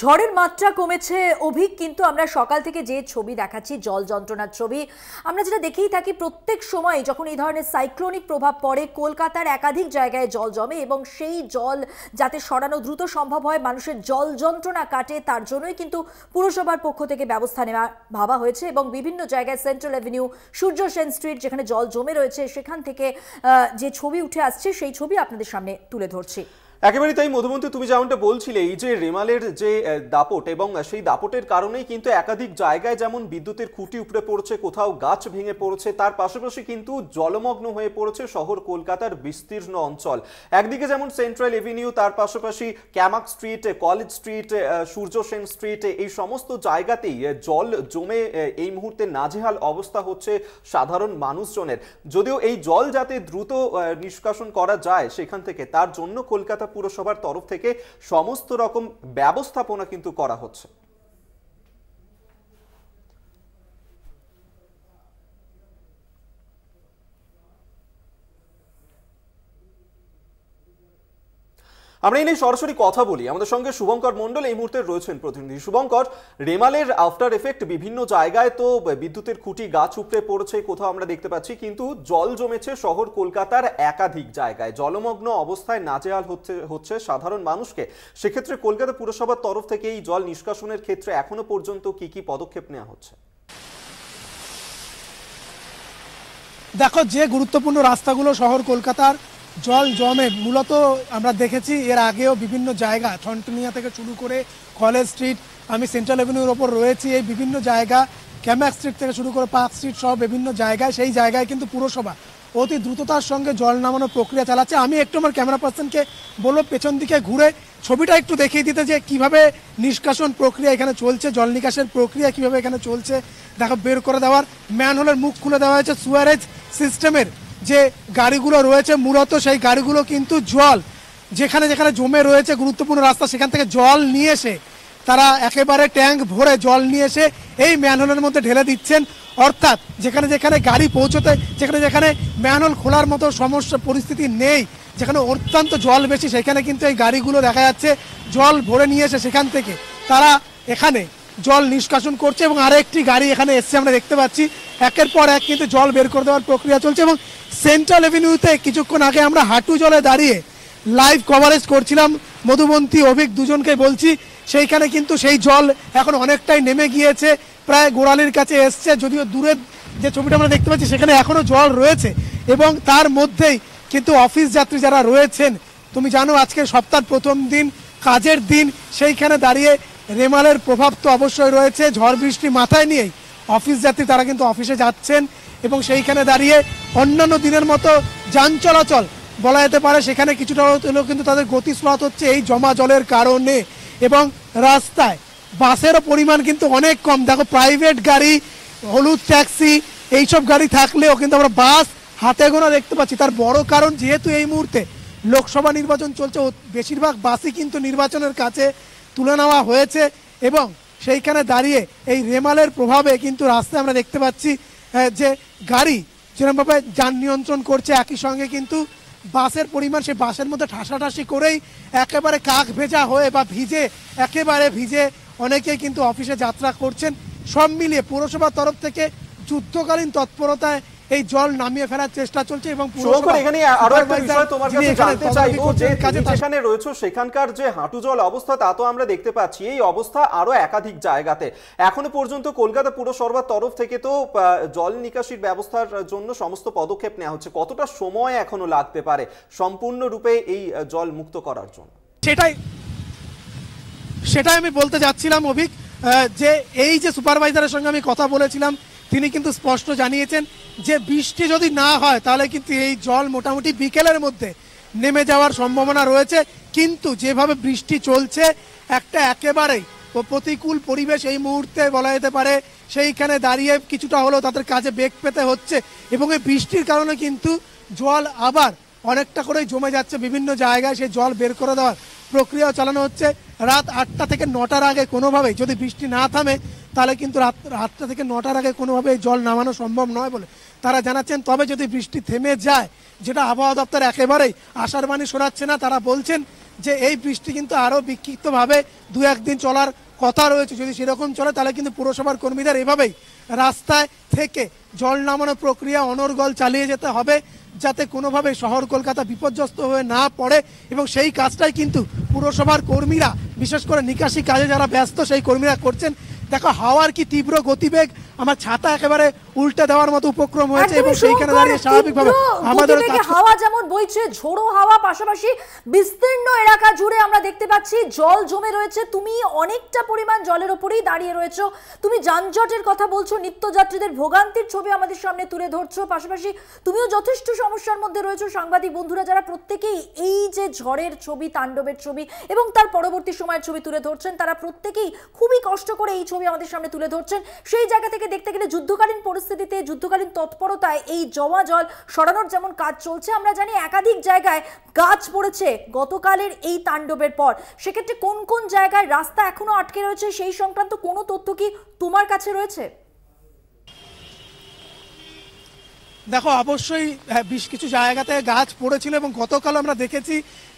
ঝড়ের মাত্রা কমেছে অভিক কিন্তু আমরা সকাল থেকে যে ছবি দেখাচ্ছি জল যন্ত্রণার ছবি আমরা যেটা দেখেই থাকি প্রত্যেক সময় যখন এই ধরনের সাইক্লোনিক প্রভাব পড়ে কলকাতার একাধিক জায়গায় জল জমে এবং সেই জল যাতে সরানো দ্রুত সম্ভব হয় মানুষের জল যন্ত্রণা কাটে তার জন্যই কিন্তু পুরসভার পক্ষ থেকে ব্যবস্থা নেওয়া ভাবা হয়েছে এবং বিভিন্ন জায়গায় central avenue Surya Sen street যেখানে জল জমে রয়েছে সেখান থেকে যে ছবি উঠে আসছে সেই ছবি আপনাদের সামনে তুলে ধরছি একেবারেই তাই মধুমন্ত্রী তুমি যেমনটা বলছিলে এই যে রেমালের যে দাপট এবং সেই দাপটের কারণেই কিন্তু একাধিক জায়গায় যেমন বিদ্যুতের খুঁটি উপড়ে পড়ছে কোথাও গাছ ভেঙে পড়ছে তার পাশাপাশি কিন্তু জলমগ্ন হয়ে পড়েছে শহর কলকাতার বিস্তীর্ণ অঞ্চল একদিকে যেমন সেন্ট্রাল এভিনিউ তার পাশাপাশি Camac street college street Surya Sen street এই সমস্ত জায়গাতেই জল জমে এই মুহূর্তে নাজেহাল অবস্থা হচ্ছে সাধারণ মানুষজনের যদিও এই জল যাতে দ্রুত নিষ্কাশন করা যায় সেখান থেকে তার জন্য কলকাতা পুরসভার তরফ থেকে সমস্ত রকম ব্যবস্থাপনা কিন্তু করা হচ্ছে আমরা এই সরাসরি কথা বলি আমাদের সঙ্গে শুভঙ্কর মন্ডল এই মুহূর্তে রয়েছেন প্রতিনিধি শুভঙ্কর রেমালের আফটার এফেক্ট বিভিন্ন জায়গায় তো বিদ্যুতের খুঁটি গাছ উপড়ে পড়েছে কোথাও আমরা দেখতে পাচ্ছি কিন্তু জল জমেছে শহর কলকাতার একাধিক জায়গায় জলমগ্ন অবস্থায় নাজেহাল হচ্ছে হচ্ছে সাধারণ মানুষকে সেক্ষেত্রে কলকাতা পুরসভার তরফ থেকে এই জল নিষ্কাশনের ক্ষেত্রে এখনো পর্যন্ত কি কি পদক্ষেপ নেওয়া হচ্ছে দেখো যে গুরুত্বপূর্ণ রাস্তাগুলো শহর কলকাতার জল জমে মূলত আমরা দেখেছি এর আগেও বিভিন্ন জায়গা ঠনটনিয়া থেকে শুরু করে কলেজ স্ট্রিট আমি সেন্ট্রাল এভিনিউর ওপর রয়েছি এই বিভিন্ন জায়গা ক্যামাক স্ট্রিট থেকে শুরু করে পার্ক স্ট্রিট সহ বিভিন্ন জায়গায় সেই জায়গায় কিন্তু পুরসভা অতি দ্রুততার সঙ্গে জল নামানোর প্রক্রিয়া চালাচ্ছে আমি একটু আমার ক্যামেরা পার্সনকে বলব পেছন দিকে ঘুরে ছবিটা একটু দেখিয়ে দিতে যে কিভাবে নিষ্কাশন প্রক্রিয়া এখানে চলছে জল নিকাশের প্রক্রিয়া কিভাবে এখানে চলছে দেখো বের করে দেওয়ার ম্যানহোলের মুখ খুলে দেওয়া হয়েছে সুয়ারেজ সিস্টেমের যে গাড়িগুলো রয়েছে মূলত সেই গাড়িগুলো কিন্তু জল যেখানে যেখানে জমে রয়েছে গুরুত্বপূর্ণ রাস্তা সেখান থেকে জল নিয়ে এসে তারা একেবারে ট্যাঙ্ক ভরে জল নিয়ে এসে এই ম্যানহোলের মধ্যে ঢেলে দিচ্ছেন অর্থাৎ যেখানে যেখানে গাড়ি পৌঁছতে যেখানে যেখানে ম্যানহোল খোলার মতো সমস্যা পরিস্থিতি নেই যেখানে অত্যন্ত জল বেশি সেখানে কিন্তু এই গাড়িগুলো দেখা যাচ্ছে জল ভরে নিয়ে এসে সেখান থেকে তারা এখানে জল নিষ্কাশন করছে এবং আরেকটি গাড়ি এখানে এসছে আমরা দেখতে পাচ্ছি একের পর এক কিন্তু জল বের করে দেওয়ার প্রক্রিয়া চলছে এবং সেন্ট্রাল এভিনিউতে কিছুক্ষণ আগে আমরা হাঁটু জলে দাঁড়িয়ে লাইভ কভারেজ করছিলাম মধুমন্তী অভিক দুজনকে বলছি সেইখানে কিন্তু সেই জল এখন অনেকটাই নেমে গিয়েছে প্রায় গোড়ালির কাছে এসছে যদিও দূরের যে ছবিটা আমরা দেখতে পাচ্ছি সেখানে এখনও জল রয়েছে এবং তার মধ্যেই কিন্তু অফিস যাত্রী যারা রয়েছেন তুমি জানো আজকে সপ্তাহের প্রথম দিন কাজের দিন সেইখানে দাঁড়িয়ে রেমালের প্রভাব তো অবশ্যই রয়েছে ঝড় বৃষ্টি মাথায় নিয়েই অফিস যাত্রী তারা কিন্তু অফিসে যাচ্ছেন এবং সেইখানে দাঁড়িয়ে অন্যান্য দিনের মতো যান চলাচল বলা যেতে পারে সেখানে কিছুটা হলেও কিন্তু তাদের গতিশ্রত হচ্ছে এই জমা জলের কারণে এবং রাস্তায় বাসেরও পরিমাণ কিন্তু অনেক কম দেখো প্রাইভেট গাড়ি হলুদ ট্যাক্সি এইসব গাড়ি থাকলেও কিন্তু আমরা বাস হাতে গোনা দেখতে পাচ্ছি তার বড় কারণ যেহেতু এই মুহূর্তে লোকসভা নির্বাচন চলছে বেশিরভাগ বাসই কিন্তু নির্বাচনের কাছে তুলে নেওয়া হয়েছে এবং সেইখানে দাঁড়িয়ে এই রেমালের প্রভাবে কিন্তু রাস্তায় আমরা দেখতে পাচ্ছি যে গাড়ি যেরকমভাবে যান নিয়ন্ত্রণ করছে একই সঙ্গে কিন্তু বাসের পরিমাণ সে বাসের মধ্যে ঠাসাঠাসি করেই একেবারে কাক ভেজা হয়ে বা ভিজে একেবারে ভিজে অনেকেই কিন্তু অফিসে যাত্রা করছেন সব মিলিয়ে পৌরসভার তরফ থেকে যুদ্ধকালীন তৎপরতায় এই জল নামিয়ে ফেলার চেষ্টা চলছে এবং এখানে রয়েছে সেখানকার যে হাঁটু জল অবস্থা তা তো আমরা দেখতে পাচ্ছি এই অবস্থা আরো একাধিক জায়গাতে এখনো পর্যন্ত কলকাতা পুরসভার তরফ থেকে তো জল নিকাশির ব্যবস্থার জন্য সমস্ত পদক্ষেপ নেওয়া হচ্ছে কতটা সময় এখনো লাগতে পারে সম্পূর্ণ রূপে এই জল মুক্ত করার জন্য সেটাই সেটাই আমি বলতে যাচ্ছিলাম অভিক যে এই যে সুপারভাইজারের সঙ্গে আমি কথা বলেছিলাম তিনি কিন্তু স্পষ্ট জানিয়েছেন যে বৃষ্টি যদি না হয় তাহলে কিন্তু এই জল মোটামুটি বিকেলের মধ্যে নেমে যাওয়ার সম্ভাবনা রয়েছে কিন্তু যেভাবে বৃষ্টি চলছে একটা একেবারেই প্রতিকূল পরিবেশ এই মুহূর্তে বলা যেতে পারে সেইখানে দাঁড়িয়ে কিছুটা হলেও তাদের কাজে বেগ পেতে হচ্ছে এবং এই বৃষ্টির কারণে কিন্তু জল আবার অনেকটা করেই জমে যাচ্ছে বিভিন্ন জায়গায় সেই জল বের করে দেওয়ার প্রক্রিয়াও চালানো হচ্ছে রাত আটটা থেকে নটার আগে কোনোভাবেই যদি বৃষ্টি না থামে তাহলে কিন্তু রাত রাতটা থেকে নটার আগে কোনোভাবে জল নামানো সম্ভব নয় বলে তারা জানাচ্ছেন তবে যদি বৃষ্টি থেমে যায় যেটা আবহাওয়া দপ্তর একেবারেই আশার বাণী শোনাচ্ছে না তারা বলছেন যে এই বৃষ্টি কিন্তু আরও বিক্ষিপ্তভাবে দু একদিন চলার কথা রয়েছে যদি সেরকম চলে তাহলে কিন্তু পুরসভার কর্মীদের এভাবেই রাস্তায় থেকে জল নামানোর প্রক্রিয়া অনর্গল চালিয়ে যেতে হবে যাতে কোনোভাবে শহর কলকাতা বিপর্যস্ত হয়ে না পড়ে এবং সেই কাজটাই কিন্তু পুরসভার কর্মীরা বিশেষ করে নিকাশি কাজে যারা ব্যস্ত সেই কর্মীরা করছেন দেখো হাওয়ার কি তীব্র গতিবেগ আমার ছাতা একেবারে উল্টে দেওয়ার মতো উপক্রম হয়েছে এবং সেইখানে দাঁড়িয়ে স্বাভাবিকভাবে আমাদের হাওয়া যেমন বইছে ঝোড়ো হাওয়া পাশাপাশি বিস্তীর্ণ এলাকা জুড়ে আমরা দেখতে পাচ্ছি জল জমে রয়েছে তুমি অনেকটা পরিমাণ জলের উপরেই দাঁড়িয়ে রয়েছো তুমি যানজটের কথা বলছো নিত্যযাত্রীদের ভোগান্তির ছবি আমাদের সামনে তুলে ধরছো পাশাপাশি তুমিও যথেষ্ট সমস্যার মধ্যে রয়েছো সাংবাদিক বন্ধুরা যারা প্রত্যেকেই এই যে ঝড়ের ছবি তাণ্ডবের ছবি এবং তার পরবর্তী সময়ের ছবি তুলে ধরছেন তারা প্রত্যেকেই খুবই কষ্ট করে এই ছবি ছবি আমাদের সামনে তুলে ধরছেন সেই জায়গা থেকে দেখতে গেলে যুদ্ধকালীন পরিস্থিতিতে যুদ্ধকালীন তৎপরতায় এই জমা জল সরানোর যেমন কাজ চলছে আমরা জানি একাধিক জায়গায় গাছ পড়েছে গতকালের এই তাণ্ডবের পর সেক্ষেত্রে কোন কোন জায়গায় রাস্তা এখনো আটকে রয়েছে সেই সংক্রান্ত কোনো তথ্য কি তোমার কাছে রয়েছে দেখো অবশ্যই হ্যাঁ, বেশ কিছু জায়গাতে গাছ পড়েছিল এবং গতকাল আমরা দেখেছি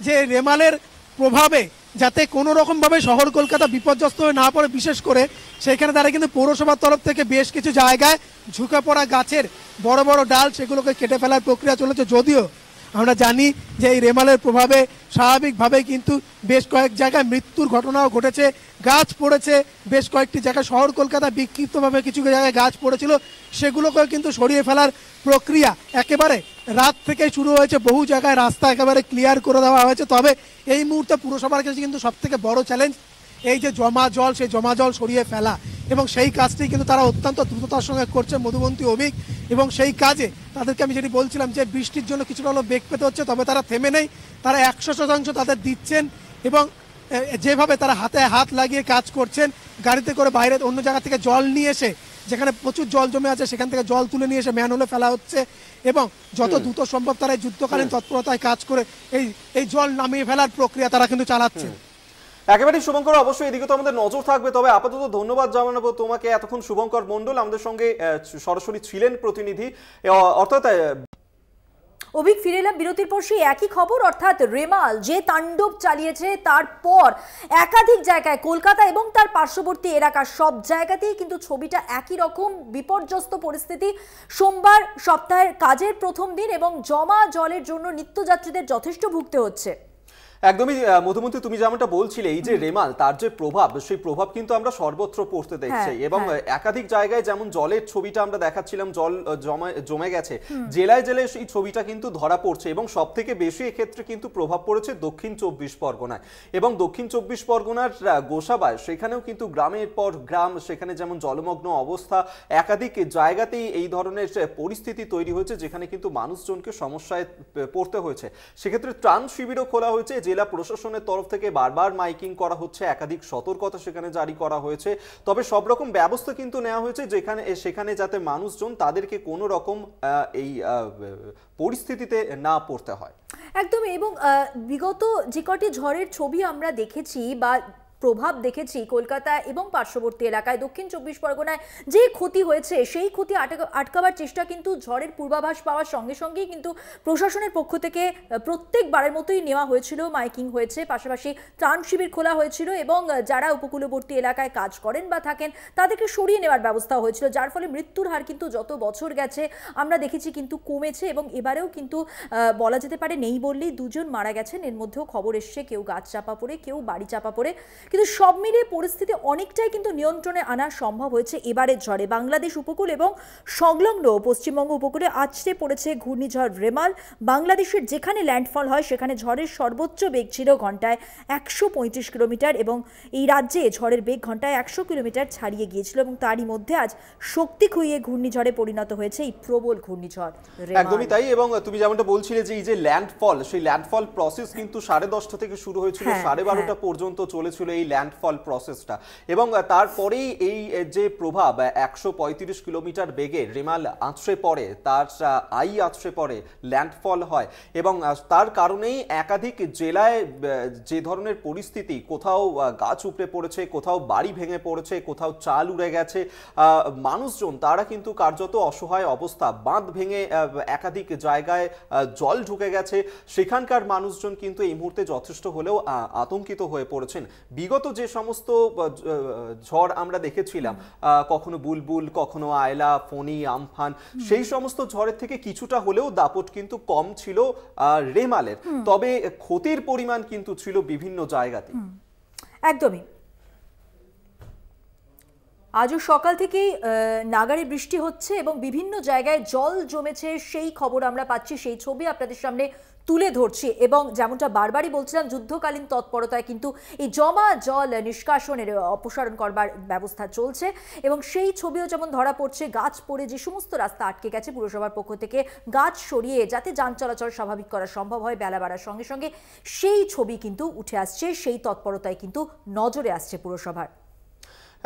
যে রেমালের প্রভাবে যাতে কোনো রকমভাবে শহর কলকাতা বিপর্যস্ত হয়ে না পড়ে বিশেষ করে সেখানে তারা কিন্তু পৌরসভার তরফ থেকে বেশ কিছু জায়গায় ঝুঁকে পড়া গাছের বড় বড় ডাল সেগুলোকে কেটে ফেলার প্রক্রিয়া চলেছে যদিও আমরা জানি যে এই রেমালের প্রভাবে স্বাভাবিকভাবে কিন্তু বেশ কয়েক জায়গায় মৃত্যুর ঘটনাও ঘটেছে গাছ পড়েছে বেশ কয়েকটি জায়গায় শহর কলকাতা বিক্ষিপ্তভাবে কিছু জায়গায় গাছ পড়েছিল সেগুলোকেও কিন্তু সরিয়ে ফেলার প্রক্রিয়া একেবারে রাত থেকে শুরু হয়েছে বহু জায়গায় রাস্তা একেবারে ক্লিয়ার করে দেওয়া হয়েছে তবে এই মুহূর্তে পুরসভার কাছে কিন্তু সবথেকে বড় চ্যালেঞ্জ এই যে জমা জল সেই জমা জল সরিয়ে ফেলা এবং সেই কাজটি কিন্তু তারা অত্যন্ত দ্রুততার সঙ্গে করছে মধুবন্তী অমিক এবং সেই কাজে তাদেরকে আমি যেটি বলছিলাম যে বৃষ্টির জন্য কিছুটা হলো বেগ পেতে হচ্ছে তবে তারা থেমে নেই তারা একশো শতাংশ তাদের দিচ্ছেন এবং যেভাবে তারা হাতে হাত লাগিয়ে কাজ করছেন গাড়িতে করে বাইরে অন্য জায়গা থেকে জল নিয়ে এসে যেখানে প্রচুর জল জমে আছে সেখান থেকে জল তুলে নিয়ে এসে হলে ফেলা হচ্ছে এবং যত দ্রুত সম্ভব তারা যুদ্ধকালীন তৎপরতায় কাজ করে এই এই জল নামিয়ে ফেলার প্রক্রিয়া তারা কিন্তু চালাচ্ছে একেবারে শুভঙ্কর অবশ্যই এদিকে তো আমাদের নজর থাকবে তবে আপাতত ধন্যবাদ জানাবো তোমাকে এতক্ষণ শুভঙ্কর মন্ডল আমাদের সঙ্গে সরাসরি ছিলেন প্রতিনিধি অর্থাৎ অভিক ফিরে এলাম বিরতির পর সেই একই খবর অর্থাৎ রেমাল যে তাণ্ডব চালিয়েছে তারপর একাধিক জায়গায় কলকাতা এবং তার পার্শ্ববর্তী এলাকা সব জায়গাতেই কিন্তু ছবিটা একই রকম বিপর্যস্ত পরিস্থিতি সোমবার সপ্তাহের কাজের প্রথম দিন এবং জমা জলের জন্য নিত্যযাত্রীদের যথেষ্ট ভুগতে হচ্ছে একদমই মধুমন্ত্রী তুমি যেমনটা বলছিলে এই যে রেমাল তার যে প্রভাব সেই প্রভাব কিন্তু আমরা সর্বত্র পড়তে হ্যাঁ, দেখছি এবং হ্যাঁ। একাধিক জায়গায় যেমন জলের ছবিটা আমরা দেখাচ্ছিলাম জল জমে গেছে জেলায় জেলায় সেই ছবিটা কিন্তু ধরা পড়ছে এবং সব থেকে বেশি এক্ষেত্রে কিন্তু প্রভাব পড়েছে দক্ষিণ চব্বিশ পরগনায় এবং দক্ষিণ চব্বিশ পরগনার গোসাবায় সেখানেও কিন্তু গ্রামের পর গ্রাম সেখানে যেমন জলমগ্ন অবস্থা একাধিক জায়গাতেই এই ধরনের পরিস্থিতি তৈরি হয়েছে যেখানে কিন্তু মানুষজনকে সমস্যায় পড়তে হয়েছে সেক্ষেত্রে ত্রাণ শিবিরও খোলা হয়েছে যে জেলা প্রশাসনের তরফ থেকে বারবার মাইকিং করা হচ্ছে একাধিক সতর্কতা সেখানে জারি করা হয়েছে তবে সব রকম ব্যবস্থা কিন্তু নেওয়া হয়েছে যেখানে সেখানে যাতে মানুষজন তাদেরকে কোনো রকম এই পরিস্থিতিতে না পড়তে হয় একদম এবং বিগত যে কটি ঝড়ের ছবি আমরা দেখেছি বা প্রভাব দেখেছি কলকাতা এবং পার্শ্ববর্তী এলাকায় দক্ষিণ চব্বিশ পরগনায় যে ক্ষতি হয়েছে সেই ক্ষতি আটকাবার চেষ্টা কিন্তু ঝড়ের পূর্বাভাস পাওয়ার সঙ্গে সঙ্গেই কিন্তু প্রশাসনের পক্ষ থেকে প্রত্যেকবারের মতোই নেওয়া হয়েছিল মাইকিং হয়েছে পাশাপাশি ত্রাণ শিবির খোলা হয়েছিল এবং যারা উপকূলবর্তী এলাকায় কাজ করেন বা থাকেন তাদেরকে সরিয়ে নেওয়ার ব্যবস্থা হয়েছিল যার ফলে মৃত্যুর হার কিন্তু যত বছর গেছে আমরা দেখেছি কিন্তু কমেছে এবং এবারেও কিন্তু বলা যেতে পারে নেই বললেই দুজন মারা গেছেন এর মধ্যেও খবর এসছে কেউ গাছ চাপা পড়ে কেউ বাড়ি চাপা পড়ে কিন্তু সব মিলিয়ে পরিস্থিতি অনেকটাই কিন্তু নিয়ন্ত্রণে আনা সম্ভব হয়েছে এবারের ঝড়ে বাংলাদেশ উপকূল এবং সংলগ্ন পশ্চিমবঙ্গ উপকূলে আছড়ে পড়েছে ঘূর্ণিঝড় রেমাল বাংলাদেশের যেখানে ল্যান্ডফল হয় সেখানে ঝড়ের সর্বোচ্চ বেগ ছিল ঘন্টায় একশো কিলোমিটার এবং এই রাজ্যে ঝড়ের বেগ ঘন্টায় একশো কিলোমিটার ছাড়িয়ে গিয়েছিল এবং তারই মধ্যে আজ শক্তি খুইয়ে ঘূর্ণিঝড়ে পরিণত হয়েছে এই প্রবল ঘূর্ণিঝড় একদমই তাই এবং তুমি যেমনটা বলছিলে যে এই যে ল্যান্ডফল সেই ল্যান্ডফল প্রসেস কিন্তু সাড়ে দশটা থেকে শুরু হয়েছিল হ্যাঁ, সাড়ে বারোটা হ্যাঁ। পর্যন্ত চলেছিল এই এই ল্যান্ডফল প্রসেসটা এবং তারপরেই এই যে প্রভাব একশো পঁয়ত্রিশ কিলোমিটার বেগে রেমাল আঁচড়ে পড়ে তার আই আঁচড়ে পড়ে ল্যান্ডফল হয় এবং তার কারণেই একাধিক জেলায় যে ধরনের পরিস্থিতি কোথাও গাছ উপড়ে পড়েছে কোথাও বাড়ি ভেঙে পড়েছে কোথাও চাল উড়ে গেছে মানুষজন তারা কিন্তু কার্যত অসহায় অবস্থা বাঁধ ভেঙে একাধিক জায়গায় জল ঢুকে গেছে সেখানকার মানুষজন কিন্তু এই মুহূর্তে যথেষ্ট হলেও আতঙ্কিত হয়ে পড়েছেন বিগত যে সমস্ত ঝড় আমরা দেখেছিলাম কখনো বুলবুল কখনো আয়লা ফণি আমফান সেই সমস্ত ঝড়ের থেকে কিছুটা হলেও দাপট কিন্তু কম ছিল রেমালের তবে ক্ষতির পরিমাণ কিন্তু ছিল বিভিন্ন জায়গাতে একদমই আজও সকাল থেকেই নাগারে বৃষ্টি হচ্ছে এবং বিভিন্ন জায়গায় জল জমেছে সেই খবর আমরা পাচ্ছি সেই ছবি আপনাদের সামনে তুলে ধরছি এবং যেমনটা বারবারই বলছিলাম যুদ্ধকালীন তৎপরতায় কিন্তু এই জমা জল নিষ্কাশনের অপসারণ করবার ব্যবস্থা চলছে এবং সেই ছবিও যেমন ধরা পড়ছে গাছ পড়ে যে সমস্ত রাস্তা আটকে গেছে পুরসভার পক্ষ থেকে গাছ সরিয়ে যাতে যান চলাচল স্বাভাবিক করা সম্ভব হয় বেলা বাড়ার সঙ্গে সঙ্গে সেই ছবি কিন্তু উঠে আসছে সেই তৎপরতায় কিন্তু নজরে আসছে পুরসভার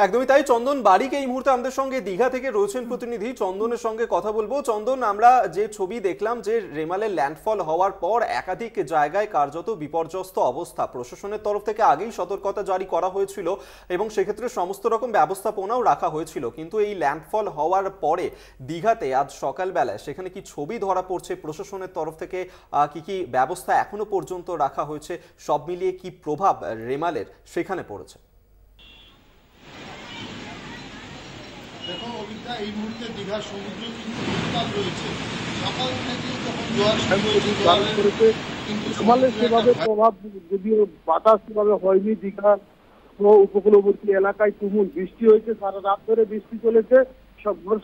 একদমই তাই চন্দন বাড়িকে এই মুহূর্তে আমাদের সঙ্গে দীঘা থেকে রয়েছেন প্রতিনিধি চন্দনের সঙ্গে কথা বলবো চন্দন আমরা যে ছবি দেখলাম যে রেমালের ল্যান্ডফল হওয়ার পর একাধিক জায়গায় কার্যত বিপর্যস্ত অবস্থা প্রশাসনের তরফ থেকে আগেই সতর্কতা জারি করা হয়েছিল এবং সেক্ষেত্রে সমস্ত রকম ব্যবস্থাপনাও রাখা হয়েছিল কিন্তু এই ল্যান্ডফল হওয়ার পরে দীঘাতে আজ সকালবেলায় সেখানে কি ছবি ধরা পড়ছে প্রশাসনের তরফ থেকে কি কি ব্যবস্থা এখনো পর্যন্ত রাখা হয়েছে সব মিলিয়ে কি প্রভাব রেমালের সেখানে পড়েছে অভিজ্ঞতা এই মুহূর্তে দীঘার সমুদ্র কিন্তু উত্তাপ রয়েছে সকাল থেকে যখন জোয়ার হ্যাঁ, সেভাবে প্রভাব যদিও বাতাস সেভাবে হয়নি দীঘা উপকূলবর্তী এলাকায় তুমুল বৃষ্টি হয়েছে সারা রাত ধরে বৃষ্টি চলেছে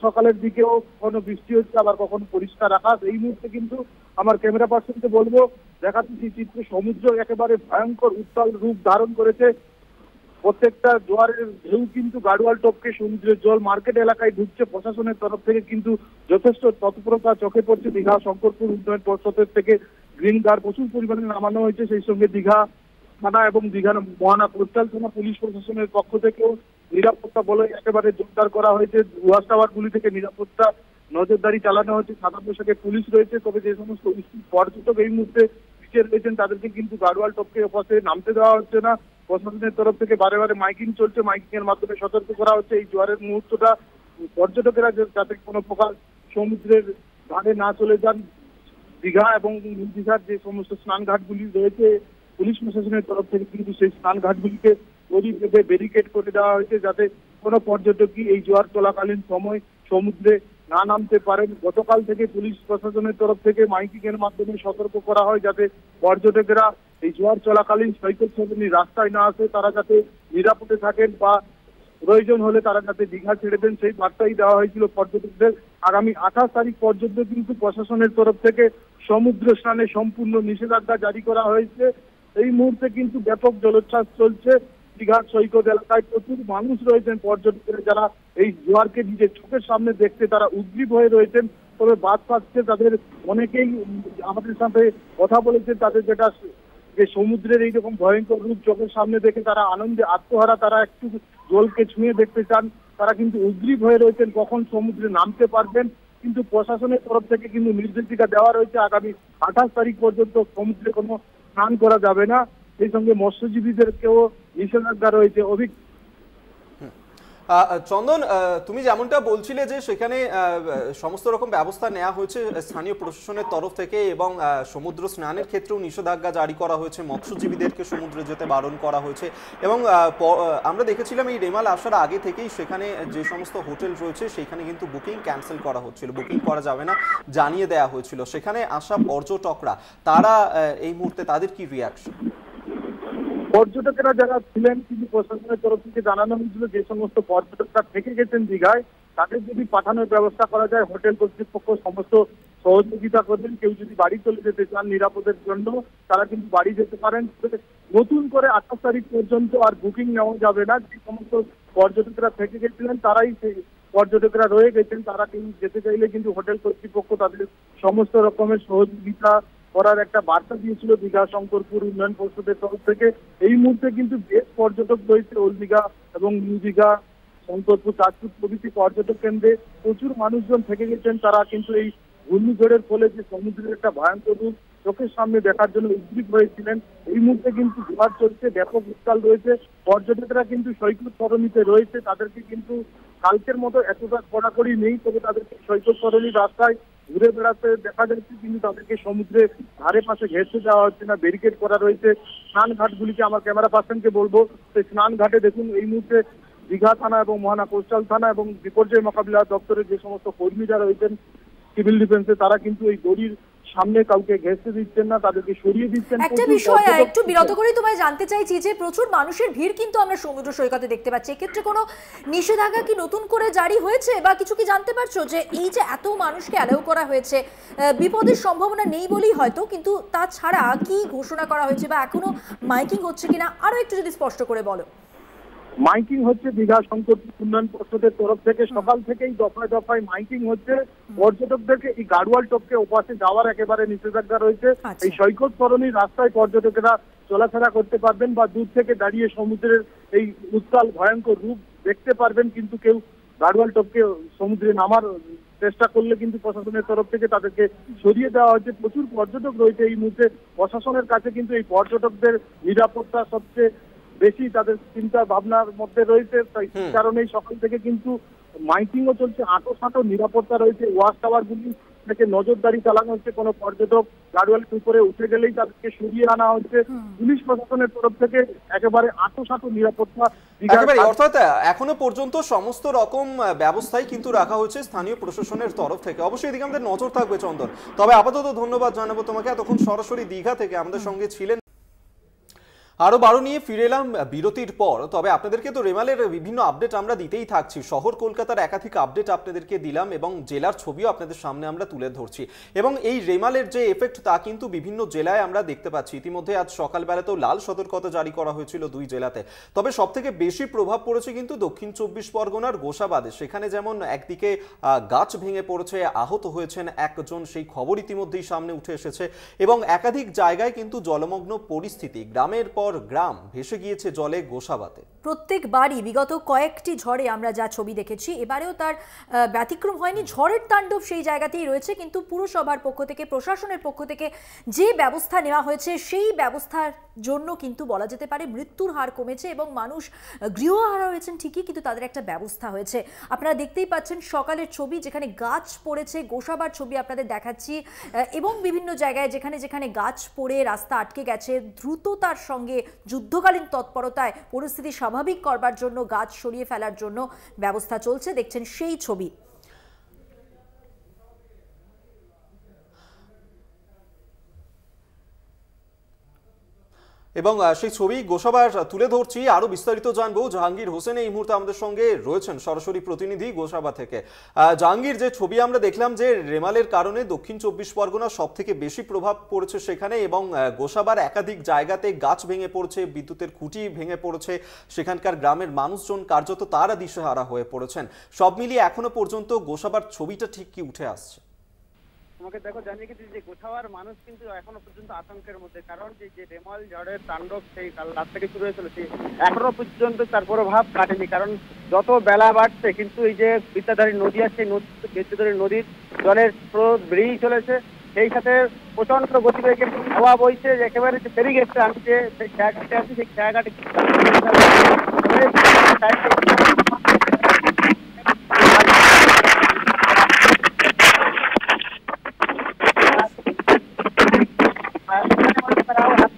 সকালের দিকেও কখনো বৃষ্টি হচ্ছে আবার কখনো পরিষ্কার আকাশ এই মুহূর্তে কিন্তু আমার ক্যামেরা পার্সনকে বলবো দেখাচ্ছি চিত্র সমুদ্র একেবারে ভয়ঙ্কর উত্তাল রূপ ধারণ করেছে প্রত্যেকটা জোয়ারের ঢেউ কিন্তু গাড়োয়াল টপকে সমুদ্রের জল মার্কেট এলাকায় ঢুকছে প্রশাসনের তরফ থেকে কিন্তু যথেষ্ট তৎপরতা চোখে পড়ছে দীঘা শঙ্করপুর উন্নয়ন পর্ষদের থেকে গ্রিন গার্ড প্রচুর পরিমাণে নামানো হয়েছে সেই সঙ্গে দীঘা থানা এবং দীঘা মহানা কোস্টাল থানা পুলিশ প্রশাসনের পক্ষ থেকেও নিরাপত্তা বলে একেবারে জোরদার করা হয়েছে ওয়াশ টাওয়ারগুলি থেকে নিরাপত্তা নজরদারি চালানো হয়েছে সাদা পোশাকে পুলিশ রয়েছে তবে যে সমস্ত পর্যটক এই মুহূর্তে পিছিয়ে রয়েছেন তাদেরকে কিন্তু গাড়োয়াল টপকে ওপাশে নামতে দেওয়া হচ্ছে না প্রশাসনের তরফ থেকে বারে বারে মাইকিং চলছে মাইকিং এর মাধ্যমে সতর্ক করা হচ্ছে এই জোয়ারের মুহূর্তটা পর্যটকেরা যাতে কোনো প্রকার সমুদ্রের ধারে না চলে যান দীঘা এবং দীঘার যে সমস্ত স্নানঘাটগুলি রয়েছে পুলিশ প্রশাসনের তরফ থেকে কিন্তু সেই স্নানঘাটগুলিকে দড়ি বেঁধে ব্যারিকেড করে দেওয়া হয়েছে যাতে কোনো পর্যটকই এই জোয়ার চলাকালীন সময় সমুদ্রে না নামতে পারেন গতকাল থেকে পুলিশ প্রশাসনের তরফ থেকে মাইকিংয়ের মাধ্যমে সতর্ক করা হয় যাতে পর্যটকেরা এই জোয়ার চলাকালীন সৈকত চালানি রাস্তায় না আসে তারা যাতে নিরাপদে থাকেন বা প্রয়োজন হলে তারা যাতে দীঘা ছেড়ে দেন সেই বার্তাই দেওয়া হয়েছিল পর্যটকদের আগামী আঠাশ তারিখ পর্যন্ত কিন্তু প্রশাসনের তরফ থেকে সমুদ্র স্নানে সম্পূর্ণ নিষেধাজ্ঞা জারি করা হয়েছে এই মুহূর্তে কিন্তু ব্যাপক জলোচ্ছ্বাস চলছে দীঘার সৈকত এলাকায় প্রচুর মানুষ রয়েছেন পর্যটকেরা যারা এই জোয়ারকে নিজের চোখের সামনে দেখতে তারা উদ্গ্রীব হয়ে রয়েছেন তবে বাদ পাচ্ছে তাদের অনেকেই আমাদের সাথে কথা বলেছেন তাদের যেটা যে সমুদ্রের এইরকম ভয়ঙ্কর রূপ চোখের সামনে দেখে তারা আনন্দে আত্মহারা তারা একটু জলকে ছুঁয়ে দেখতে চান তারা কিন্তু উদ্গ্রীব হয়ে রয়েছেন কখন সমুদ্রে নামতে পারবেন কিন্তু প্রশাসনের তরফ থেকে কিন্তু নির্দেশিকা দেওয়া রয়েছে আগামী আঠাশ তারিখ পর্যন্ত সমুদ্রে কোনো স্নান করা যাবে না সেই সঙ্গে মৎস্যজীবীদেরকেও নিষেধাজ্ঞা রয়েছে অভি চন্দন তুমি যেমনটা বলছিলে যে সেখানে সমস্ত রকম ব্যবস্থা নেওয়া হয়েছে স্থানীয় প্রশাসনের তরফ থেকে এবং সমুদ্র স্নানের ক্ষেত্রেও নিষেধাজ্ঞা জারি করা হয়েছে মৎস্যজীবীদেরকে সমুদ্রে যেতে বারণ করা হয়েছে এবং আমরা দেখেছিলাম এই রেমাল আসার আগে থেকেই সেখানে যে সমস্ত হোটেল রয়েছে সেখানে কিন্তু বুকিং ক্যান্সেল করা হচ্ছিল বুকিং করা যাবে না জানিয়ে দেয়া হয়েছিল সেখানে আসা পর্যটকরা তারা এই মুহূর্তে তাদের কি রিয়াকশন পর্যটকেরা যারা ছিলেন কিন্তু প্রশাসনের তরফ থেকে জানানো হয়েছিল যে সমস্ত পর্যটকরা থেকে গেছেন দীঘায় তাদের যদি পাঠানোর ব্যবস্থা করা যায় হোটেল কর্তৃপক্ষ সমস্ত সহযোগিতা করবেন কেউ যদি বাড়ি চলে যেতে চান নিরাপদের জন্য তারা কিন্তু বাড়ি যেতে পারেন নতুন করে আঠাশ তারিখ পর্যন্ত আর বুকিং নেওয়া যাবে না যে সমস্ত পর্যটকরা থেকে গেছিলেন তারাই সেই পর্যটকরা রয়ে গেছেন তারা কিন্তু যেতে চাইলে কিন্তু হোটেল কর্তৃপক্ষ তাদের সমস্ত রকমের সহযোগিতা করার একটা বার্তা দিয়েছিল দীঘা শঙ্করপুর উন্নয়ন পরিষদের তরফ থেকে এই মুহূর্তে কিন্তু বেশ পর্যটক রয়েছে ওল দীঘা এবং নিউ দীঘা শঙ্করপুর চাঁদপুর প্রভৃতি পর্যটক কেন্দ্রে প্রচুর মানুষজন থেকে গেছেন তারা কিন্তু এই ঘূর্ণিঝড়ের ফলে যে সমুদ্রের একটা ভয়ঙ্কর রূপ চোখের সামনে দেখার জন্য উদ্বিগ হয়েছিলেন এই মুহূর্তে কিন্তু জোয়ার চলছে ব্যাপক উত্তাল রয়েছে পর্যটকরা কিন্তু সৈকত সরণিতে রয়েছে তাদেরকে কিন্তু কালকের মতো এতটা কড়াকড়ি নেই তবে তাদেরকে সৈকত সরণি রাস্তায় ঘুরে বেড়াতে দেখা যাচ্ছে কিন্তু তাদেরকে সমুদ্রে ধারে পাশে ঘেরতে দেওয়া হচ্ছে না ব্যারিকেড করা রয়েছে স্নান গুলিকে আমার ক্যামেরা পার্সনকে বলবো সেই স্নান ঘাটে দেখুন এই মুহূর্তে দীঘা থানা এবং মহানা কোস্টাল থানা এবং বিপর্যয় মোকাবিলা দপ্তরের যে সমস্ত কর্মীরা রয়েছেন সিভিল ডিফেন্সে তারা কিন্তু এই দড়ির সামনে কাউকে ঘেসতে দিচ্ছেন না তাদেরকে সরিয়ে দিচ্ছেন একটা বিষয় একটু বিরত করে তোমায় জানতে চাইছি যে প্রচুর মানুষের ভিড় কিন্তু আমরা সমুদ্র সৈকতে দেখতে পাচ্ছি এক্ষেত্রে কোনো নিষেধাজ্ঞা কি নতুন করে জারি হয়েছে বা কিছু কি জানতে পারছো যে এই যে এত মানুষকে অ্যালাউ করা হয়েছে বিপদের সম্ভাবনা নেই বলেই হয়তো কিন্তু তাছাড়া কি ঘোষণা করা হয়েছে বা এখনো মাইকিং হচ্ছে কিনা আরো একটু যদি স্পষ্ট করে বলো মাইকিং হচ্ছে দীঘা সংকট উন্নয়ন পর্ষদের তরফ থেকে সকাল থেকেই দফায় দফায় মাইকিং হচ্ছে পর্যটকদেরকে এই গাড়োয়াল টপকে ওপাশে যাওয়ার একেবারে নিষেধাজ্ঞা রয়েছে আচ্ছা। এই সৈকত সরণি রাস্তায় পর্যটকেরা চলাফেরা করতে পারবেন বা দূর থেকে দাঁড়িয়ে সমুদ্রের এই উত্তাল ভয়ঙ্কর রূপ দেখতে পারবেন কিন্তু কেউ গাড়োয়াল টপকে সমুদ্রে নামার চেষ্টা করলে কিন্তু প্রশাসনের তরফ থেকে তাদেরকে সরিয়ে দেওয়া হয়েছে প্রচুর পর্যটক রয়েছে এই মুহূর্তে প্রশাসনের কাছে কিন্তু এই পর্যটকদের নিরাপত্তা সবচেয়ে বেশি তাদের চিন্তা ভাবনার মধ্যে রয়েছে তাই কারণেই সকাল থেকে কিন্তু মাইকিংও চলছে আটো সাঁটো নিরাপত্তা রয়েছে ওয়াশ টাওয়ার গুলি থেকে নজরদারি চালানো হচ্ছে কোনো পর্যটক গাড়োয়াল উপরে উঠে গেলেই তাদেরকে সরিয়ে আনা হচ্ছে পুলিশ প্রশাসনের তরফ থেকে একেবারে আটো সাঁটো নিরাপত্তা অর্থাৎ এখনো পর্যন্ত সমস্ত রকম ব্যবস্থাই কিন্তু রাখা হয়েছে স্থানীয় প্রশাসনের তরফ থেকে অবশ্যই এদিকে আমাদের নজর থাকবে চন্দন তবে আপাতত ধন্যবাদ জানাবো তোমাকে এতক্ষণ সরাসরি দীঘা থেকে আমাদের সঙ্গে ছিলেন আরও বারো নিয়ে ফিরে এলাম বিরতির পর তবে আপনাদেরকে তো রেমালের বিভিন্ন আপডেট আমরা দিতেই থাকছি শহর কলকাতার একাধিক আপডেট আপনাদেরকে দিলাম এবং জেলার ছবিও আপনাদের সামনে আমরা তুলে ধরছি এবং এই রেমালের যে এফেক্ট তা কিন্তু বিভিন্ন জেলায় আমরা দেখতে পাচ্ছি ইতিমধ্যে আজ সকালবেলাতেও লাল সতর্কতা জারি করা হয়েছিল দুই জেলাতে তবে সবথেকে বেশি প্রভাব পড়েছে কিন্তু দক্ষিণ চব্বিশ পরগনার গোসাবাদে সেখানে যেমন একদিকে গাছ ভেঙে পড়েছে আহত হয়েছেন একজন সেই খবর ইতিমধ্যেই সামনে উঠে এসেছে এবং একাধিক জায়গায় কিন্তু জলমগ্ন পরিস্থিতি গ্রামের পর পর গ্রাম ভেসে গিয়েছে জলে গোসাবাতে প্রত্যেক বাড়ি বিগত কয়েকটি ঝড়ে আমরা যা ছবি দেখেছি এবারেও তার ব্যতিক্রম হয়নি ঝড়ের তাণ্ডব সেই জায়গাতেই রয়েছে কিন্তু পুরসভার পক্ষ থেকে প্রশাসনের পক্ষ থেকে যে ব্যবস্থা নেওয়া হয়েছে সেই ব্যবস্থার জন্য কিন্তু বলা যেতে পারে মৃত্যুর হার কমেছে এবং মানুষ গৃহহারা হয়েছেন ঠিকই কিন্তু তাদের একটা ব্যবস্থা হয়েছে আপনারা দেখতেই পাচ্ছেন সকালের ছবি যেখানে গাছ পড়েছে গোসাবার ছবি আপনাদের দেখাচ্ছি এবং বিভিন্ন জায়গায় যেখানে যেখানে গাছ পড়ে রাস্তা আটকে গেছে দ্রুততার সঙ্গে সঙ্গে যুদ্ধকালীন তৎপরতায় পরিস্থিতি স্বাভাবিক করবার জন্য গাছ সরিয়ে ফেলার জন্য ব্যবস্থা চলছে দেখছেন সেই ছবি এবং সেই ছবি গোসাবার তুলে ধরছি আরও বিস্তারিত জানবো জাহাঙ্গীর হোসেন এই মুহূর্তে আমাদের সঙ্গে রয়েছেন সরাসরি প্রতিনিধি গোসাবা থেকে জাহাঙ্গীর যে ছবি আমরা দেখলাম যে রেমালের কারণে দক্ষিণ চব্বিশ পরগনা সব থেকে বেশি প্রভাব পড়েছে সেখানে এবং গোসাবার একাধিক জায়গাতে গাছ ভেঙে পড়ছে বিদ্যুতের খুঁটি ভেঙে পড়েছে সেখানকার গ্রামের মানুষজন কার্যত তারা দিশেহারা হয়ে পড়েছেন সব মিলিয়ে এখনো পর্যন্ত গোসাবার ছবিটা ঠিক কি উঠে আসছে তোমাকে দেখো জানিয়ে গেছি যে কোথাও আর মানুষ কিন্তু এখনো পর্যন্ত আতঙ্কের মধ্যে কারণ যে যে রেমাল ঝড়ের তাণ্ডব সেই কাল রাত থেকে শুরু হয়েছিল সেই এখনো পর্যন্ত তার প্রভাব কাটেনি কারণ যত বেলা বাড়ছে কিন্তু এই যে বিদ্যাধারী নদী আছে বিদ্যাধারী নদীর জলের স্রোত বেড়েই চলেছে সেই সাথে প্রচন্ড গতিবেগে হাওয়া বইছে যে একেবারে যে বেরিয়ে গেছে আমি যে সেই খেয়াঘাটে আছি সেই খেয়াঘাটে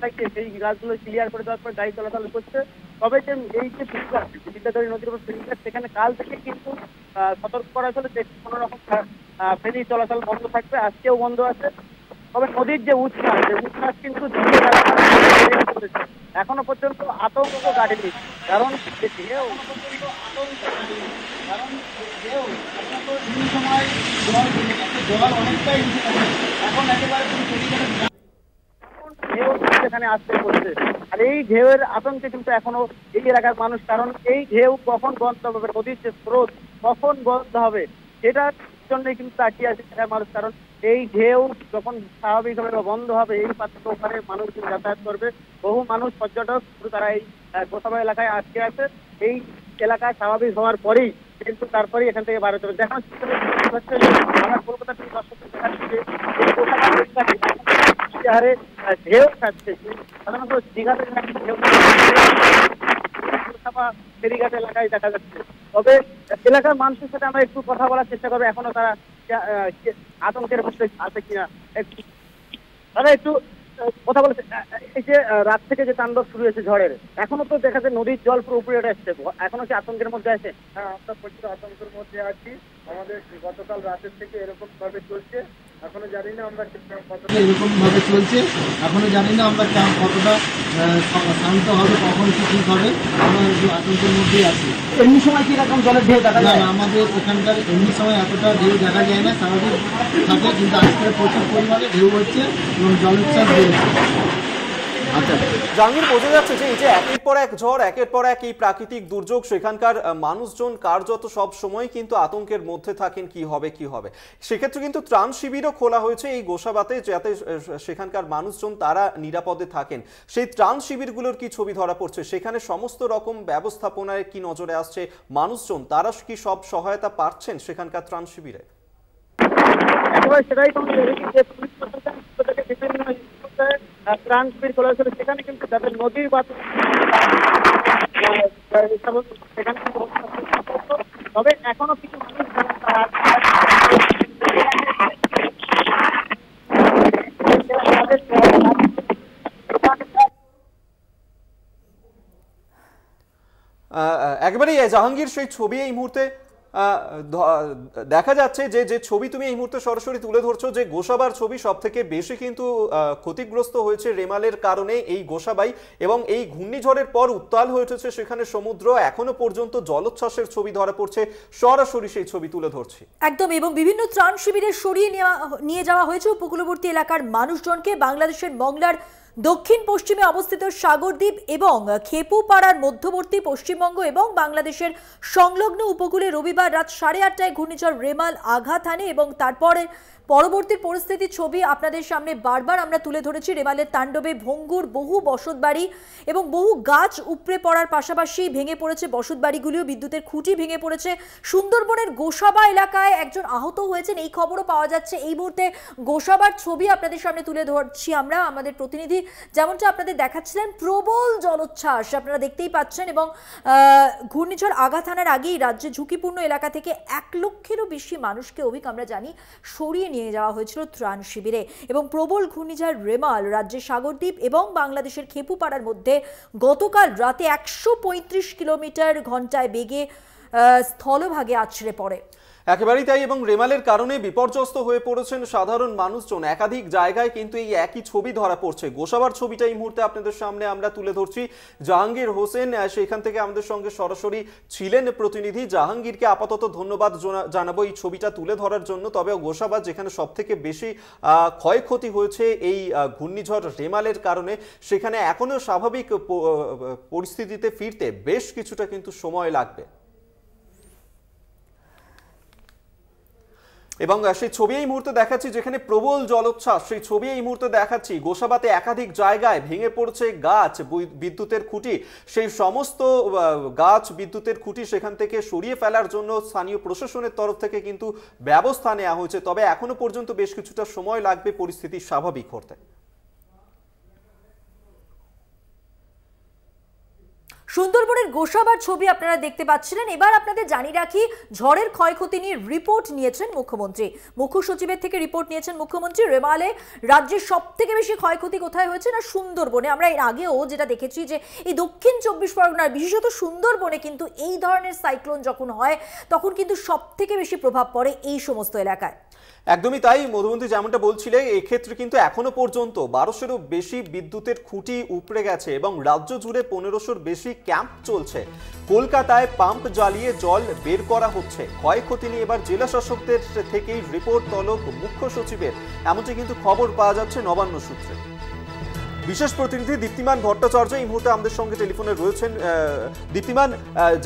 থাকছে সেই গাছগুলো ক্লিয়ার করে দেওয়ার পর গাড়ি চলাচল করছে তবে যে এই যে ফিল্টার বিদ্যাধরী নদীর উপর ফিল্টার সেখানে কাল থেকে কিন্তু সতর্ক করা হয়েছিল যে কোনো রকম ফেরি চলাচল বন্ধ থাকবে আজকেও বন্ধ আছে তবে নদীর যে উচ্ছ্বাস যে উচ্ছ্বাস কিন্তু এখনো পর্যন্ত আতঙ্ক তো কাটেনি কারণ কারণ সময় জল অনেকটাই এখন একেবারে ঢেউ সেখানে আসতে করছে আর এই ঢেউয়ের আতঙ্কে কিন্তু এখনো এই এলাকার মানুষ কারণ এই ঢেউ কখন বন্ধ হবে নদীর যে স্রোত কখন বন্ধ হবে সেটার জন্যই কিন্তু তাকিয়ে আছে এলাকার মানুষ কারণ এই ঢেউ যখন স্বাভাবিক বন্ধ হবে এই পাত্র ওখানে মানুষ যাতায়াত করবে বহু মানুষ পর্যটক তারা এই গোসাবা এলাকায় আটকে আছে এই এলাকা স্বাভাবিক হওয়ার পরেই কিন্তু তারপরে এখান থেকে বার হতে দেখানো হচ্ছে আমার কলকাতা থেকে দর্শকদের দেখাচ্ছে হারে ঢেউ কাটতেছে সাধারণত দীঘাতে ঢেউ ফেরিঘাট এলাকায় দেখা যাচ্ছে তবে এলাকার মানুষের সাথে আমরা একটু কথা বলার চেষ্টা করবো এখনো তারা আতঙ্কের মধ্যে আছে কিনা তারা একটু কথা বলেছে এই যে রাত থেকে যে তাণ্ডব শুরু হয়েছে ঝড়ের এখনো তো দেখা যায় নদীর জল পুরো উপরে আসছে এখনো কি আতঙ্কের মধ্যে আছে হ্যাঁ আমরা প্রচুর আতঙ্কের মধ্যে আছি আমাদের গতকাল রাতের থেকে এরকম ভাবে চলছে এখনো জানি আমরা কতটা এরকমভাবে চলছে এখনো জানি না আমরা কতটা শান্ত হবে কখন কি ঠিক হবে আমরা আতঙ্কের মধ্যেই আছি এমনি সময় কিরকম জলের ঢেউ দেখা যায় না আমাদের এখানকার এমনি সময় এতটা ঢেউ দেখা যায় না স্বাভাবিক থাকে কিন্তু আজকে প্রচুর পরিমাণে ঢেউ হচ্ছে এবং জলের চাপ বেড়েছে আচ্ছা, জাহাঙ্গীর বোঝা যাচ্ছে যে এই যে একের পর এক ঝড় একের পর এক এই প্রাকৃতিক দুর্যোগ সেখানকার মানুষজন কার্যত সব সময় কিন্তু আতঙ্কের মধ্যে থাকেন কি হবে কি হবে সেক্ষেত্রে কিন্তু ত্রাণ শিবিরও খোলা হয়েছে এই গোসাবাতে যাতে সেখানকার মানুষজন তারা নিরাপদে থাকেন সেই ত্রাণ শিবিরগুলোর কি ছবি ধরা পড়ছে সেখানে সমস্ত রকম ব্যবস্থাপনায় কি নজরে আসছে মানুষজন তারা কি সব সহায়তা পাচ্ছেন সেখানকার ত্রাণ শিবিরে সেটাই বিভিন্ন প্রাণপীর চলে আসলে সেখানে কিন্তু যাদের নদীর বাদ তবে এখনো কিছু মানুষ একেবারেই জাহাঙ্গীর সেই ছবি এই মুহূর্তে দেখা যাচ্ছে যে যে ছবি তুমি এই মুহূর্তে সরাসরি তুলে ধরছো যে গোসাবার ছবি সব থেকে বেশি কিন্তু ক্ষতিগ্রস্ত হয়েছে রেমালের কারণে এই গোসাবাই এবং এই ঘূর্ণিঝড়ের পর উত্তাল হয়ে উঠেছে সেখানে সমুদ্র এখনো পর্যন্ত জলোচ্ছ্বাসের ছবি ধরা পড়ছে সরাসরি সেই ছবি তুলে ধরছে একদম এবং বিভিন্ন ত্রাণ শিবিরে সরিয়ে নিয়ে যাওয়া হয়েছে উপকূলবর্তী এলাকার মানুষজনকে বাংলাদেশের মংলার দক্ষিণ পশ্চিমে অবস্থিত সাগরদ্বীপ এবং খেপুপাড়ার মধ্যবর্তী পশ্চিমবঙ্গ এবং বাংলাদেশের সংলগ্ন উপকূলে রবিবার রাত সাড়ে আটটায় ঘূর্ণিঝড় রেমাল আঘাত হানে এবং তারপরে পরবর্তী পরিস্থিতির ছবি আপনাদের সামনে বারবার আমরা তুলে ধরেছি রেমালের তাণ্ডবে ভঙ্গুর বহু বসতবাড়ি এবং বহু গাছ উপড়ে পড়ার পাশাপাশি ভেঙে পড়েছে বসতবাড়িগুলিও বিদ্যুতের খুঁটি ভেঙে পড়েছে সুন্দরবনের গোসাবা এলাকায় একজন আহত হয়েছেন এই খবরও পাওয়া যাচ্ছে এই মুহূর্তে গোসাবার ছবি আপনাদের সামনে তুলে ধরছি আমরা আমাদের প্রতিনিধি যেমনটা আপনাদের দেখাচ্ছিলেন প্রবল জলোচ্ছ্বাস আপনারা দেখতেই পাচ্ছেন এবং ঘূর্ণিঝড় আঘাত আনার আগেই রাজ্যে ঝুঁকিপূর্ণ এলাকা থেকে এক লক্ষেরও বেশি মানুষকে অভিক আমরা জানি সরিয়ে নিয়ে যাওয়া হয়েছিল ত্রাণ শিবিরে এবং প্রবল ঘূর্ণিঝড় রেমাল রাজ্যের সাগরদ্বীপ এবং বাংলাদেশের খেপুপাড়ার মধ্যে গতকাল রাতে একশো কিলোমিটার ঘন্টায় বেগে স্থলভাগে আছড়ে পড়ে একেবারেই তাই এবং রেমালের কারণে বিপর্যস্ত হয়ে পড়েছেন সাধারণ মানুষজন একাধিক জায়গায় কিন্তু এই একই ছবি ধরা পড়ছে গোসাবার ছবিটা এই মুহূর্তে আপনাদের সামনে আমরা তুলে ধরছি জাহাঙ্গীর হোসেন সেখান থেকে আমাদের সঙ্গে সরাসরি ছিলেন প্রতিনিধি জাহাঙ্গীরকে আপাতত ধন্যবাদ জানাবো এই ছবিটা তুলে ধরার জন্য তবে গোসাবার যেখানে সব থেকে বেশি ক্ষয়ক্ষতি হয়েছে এই ঘূর্ণিঝড় রেমালের কারণে সেখানে এখনও স্বাভাবিক পরিস্থিতিতে ফিরতে বেশ কিছুটা কিন্তু সময় লাগবে এবং সেই ছবি এই মুহূর্তে দেখাচ্ছি যেখানে প্রবল জলোচ্ছ্বাস সেই ছবি এই মুহূর্তে দেখাচ্ছি গোসাবাতে একাধিক জায়গায় ভেঙে পড়ছে গাছ বিদ্যুতের খুঁটি সেই সমস্ত গাছ বিদ্যুতের খুঁটি সেখান থেকে সরিয়ে ফেলার জন্য স্থানীয় প্রশাসনের তরফ থেকে কিন্তু ব্যবস্থা নেওয়া হয়েছে তবে এখনো পর্যন্ত বেশ কিছুটা সময় লাগবে পরিস্থিতি স্বাভাবিক করতে সুন্দরবনের গোসাবার ছবি আপনারা দেখতে পাচ্ছিলেন এবার আপনাদের জানিয়ে রাখি ঝড়ের ক্ষয়ক্ষতি নিয়ে রিপোর্ট নিয়েছেন মুখ্যমন্ত্রী মুখ্য সচিবের থেকে রিপোর্ট নিয়েছেন মুখ্যমন্ত্রী রেমালে রাজ্যের সব থেকে বেশি ক্ষয়ক্ষতি কোথায় হয়েছে না সুন্দরবনে আমরা এর আগেও যেটা দেখেছি যে এই দক্ষিণ চব্বিশ পরগনার বিশেষত সুন্দরবনে কিন্তু এই ধরনের সাইক্লোন যখন হয় তখন কিন্তু সব থেকে বেশি প্রভাব পড়ে এই সমস্ত এলাকায় একদমই তাই মধুবন্ধু যেমনটা বলছিলে এক্ষেত্রে কিন্তু এখনো পর্যন্ত বারোশোরও বেশি বিদ্যুতের খুঁটি উপড়ে গেছে এবং রাজ্য জুড়ে পনেরোশোর বেশি ক্যাম্প চলছে কলকাতায় পাম্প জ্বালিয়ে জল বের করা হচ্ছে ক্ষয়ক্ষতি নিয়ে এবার জেলা শাসকদের থেকেই রিপোর্ট তলব মুখ্য সচিবের এমনটি কিন্তু খবর পাওয়া যাচ্ছে নবান্ন সূত্রে বিশেষ প্রতিনিধি দীপ্তিমান ভট্টাচার্য এই মুহূর্তে আমাদের সঙ্গে টেলিফোনে রয়েছেন দীপ্তিমান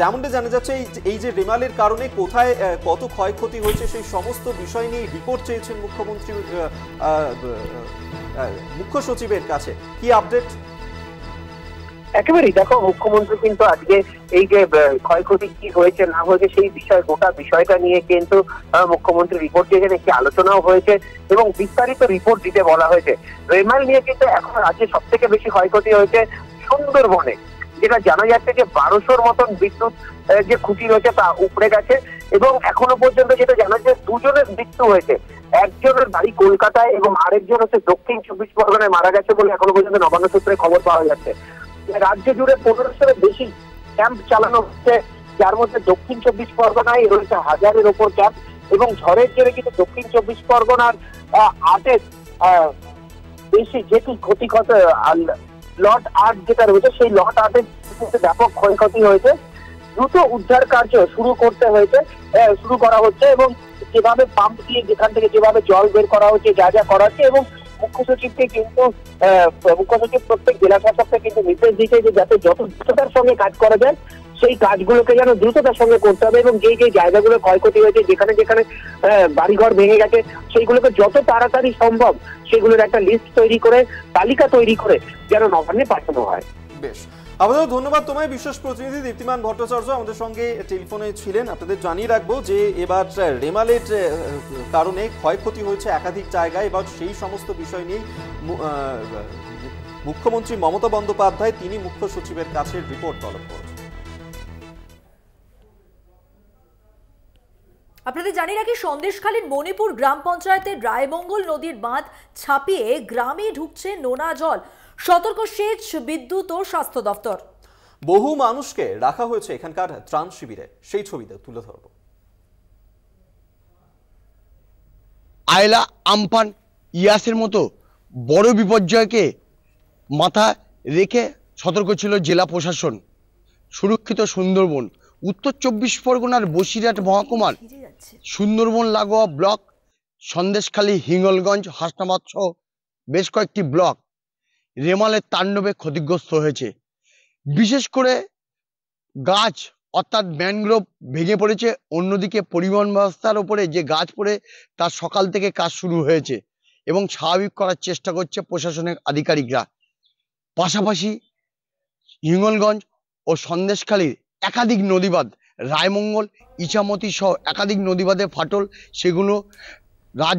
যেমনটা জানা যাচ্ছে এই যে রেমালের কারণে কোথায় কত ক্ষয়ক্ষতি হয়েছে সেই সমস্ত বিষয় নিয়ে রিপোর্ট চেয়েছেন মুখ্যমন্ত্রী মুখ্য সচিবের কাছে কি আপডেট একেবারেই দেখো মুখ্যমন্ত্রী কিন্তু আজকে এই যে ক্ষয়ক্ষতি কি হয়েছে না হয়েছে সেই বিষয় গোটা বিষয়টা নিয়ে কিন্তু মুখ্যমন্ত্রী রিপোর্ট দিয়েছেন একটি আলোচনাও হয়েছে এবং বিস্তারিত রিপোর্ট দিতে বলা হয়েছে রেমাল নিয়ে কিন্তু এখন রাজ্যে সব থেকে বেশি ক্ষয়ক্ষতি হয়েছে সুন্দরবনে যেটা জানা যাচ্ছে যে বারোশোর মতন বিদ্যুৎ যে খুঁটি রয়েছে তা উপড়ে গেছে এবং এখনো পর্যন্ত যেটা জানা যাচ্ছে দুজনের মৃত্যু হয়েছে একজনের বাড়ি কলকাতায় এবং আরেকজন হচ্ছে দক্ষিণ চব্বিশ পরগনায় মারা গেছে বলে এখনো পর্যন্ত নবান্ন সূত্রে খবর পাওয়া যাচ্ছে রাজ্য জুড়ে পনেরোশোর বেশি ক্যাম্প চালানো হচ্ছে যার মধ্যে দক্ষিণ চব্বিশ পরগনায় রয়েছে হাজারের ওপর ক্যাম্প এবং ঝড়ের জেরে কিন্তু দক্ষিণ চব্বিশ পরগনার আটের বেশি যেটি ক্ষতিগত লট আট যেটা রয়েছে সেই লট আটের ব্যাপক ক্ষয়ক্ষতি হয়েছে দ্রুত উদ্ধার কার্য শুরু করতে হয়েছে শুরু করা হচ্ছে এবং যেভাবে পাম্প দিয়ে যেখান থেকে যেভাবে জল বের করা হচ্ছে যা যা করা হচ্ছে এবং মুখ্য সচিবকে কিন্তু মুখ্য সচিব প্রত্যেক জেলা শাসককে কিন্তু নির্দেশ দিচ্ছে যে যাতে যত দ্রুততার সঙ্গে কাজ করা যায় সেই কাজগুলোকে যেন দ্রুততার সঙ্গে করতে হবে এবং যেই যে জায়গাগুলো ক্ষয়ক্ষতি হয়েছে যেখানে যেখানে বাড়িঘর ভেঙে গেছে সেইগুলোকে যত তাড়াতাড়ি সম্ভব সেগুলোর একটা লিস্ট তৈরি করে তালিকা তৈরি করে যেন নবান্নে পাঠানো হয় বেশ আমাদের ধন্যবাদ তোমায় বিশ্বাস প্রতিনিধি দীপ্তিমান ভট্টাচার্য আমাদের সঙ্গে টেলিফোনে ছিলেন আপনাদের জানিয়ে রাখবো যে এবার রেমালের কারণে ক্ষয়ক্ষতি হয়েছে একাধিক জায়গায় এবার সেই সমস্ত বিষয় নিয়ে মুখ্যমন্ত্রী মমতা বন্দ্যোপাধ্যায় তিনি মুখ্য সচিবের কাছে রিপোর্ট তলব করেন আপনাদের জানি রাখি সন্দেশখালীর মণিপুর গ্রাম পঞ্চায়েতের রায়মঙ্গল নদীর বাঁধ ছাপিয়ে গ্রামে ঢুকছে নোনা জল সতর্ক সেচ বিদ্যুৎ ও স্বাস্থ্য দফতর বহু মানুষকে রাখা হয়েছে এখানকার ত্রাণ শিবিরে সেই ছবিতে তুলে ধরব আয়লা আমপান ইয়াসের মতো বড় বিপর্যয়কে মাথা রেখে সতর্ক ছিল জেলা প্রশাসন সুরক্ষিত সুন্দরবন উত্তর চব্বিশ পরগনার বসিরহাট মহকুমার সুন্দরবন লাগোয়া ব্লক সন্দেশখালী হিঙ্গলগঞ্জ হাসনাবাদ সহ বেশ কয়েকটি ব্লক রেমালের তাণ্ডবে ক্ষতিগ্রস্ত হয়েছে বিশেষ করে গাছ অর্থাৎ ম্যানগ্রোভ ভেঙে পড়েছে অন্যদিকে পরিবহন ব্যবস্থার ওপরে যে গাছ পড়ে তার সকাল থেকে কাজ শুরু হয়েছে এবং স্বাভাবিক করার চেষ্টা করছে প্রশাসনের আধিকারিকরা পাশাপাশি হিঙ্গলগঞ্জ ও সন্দেশখালীর একাধিক নদীবাদ রায়মঙ্গল ইচামতি সহ একাধিক নদীবাদে ফাটল সেগুলো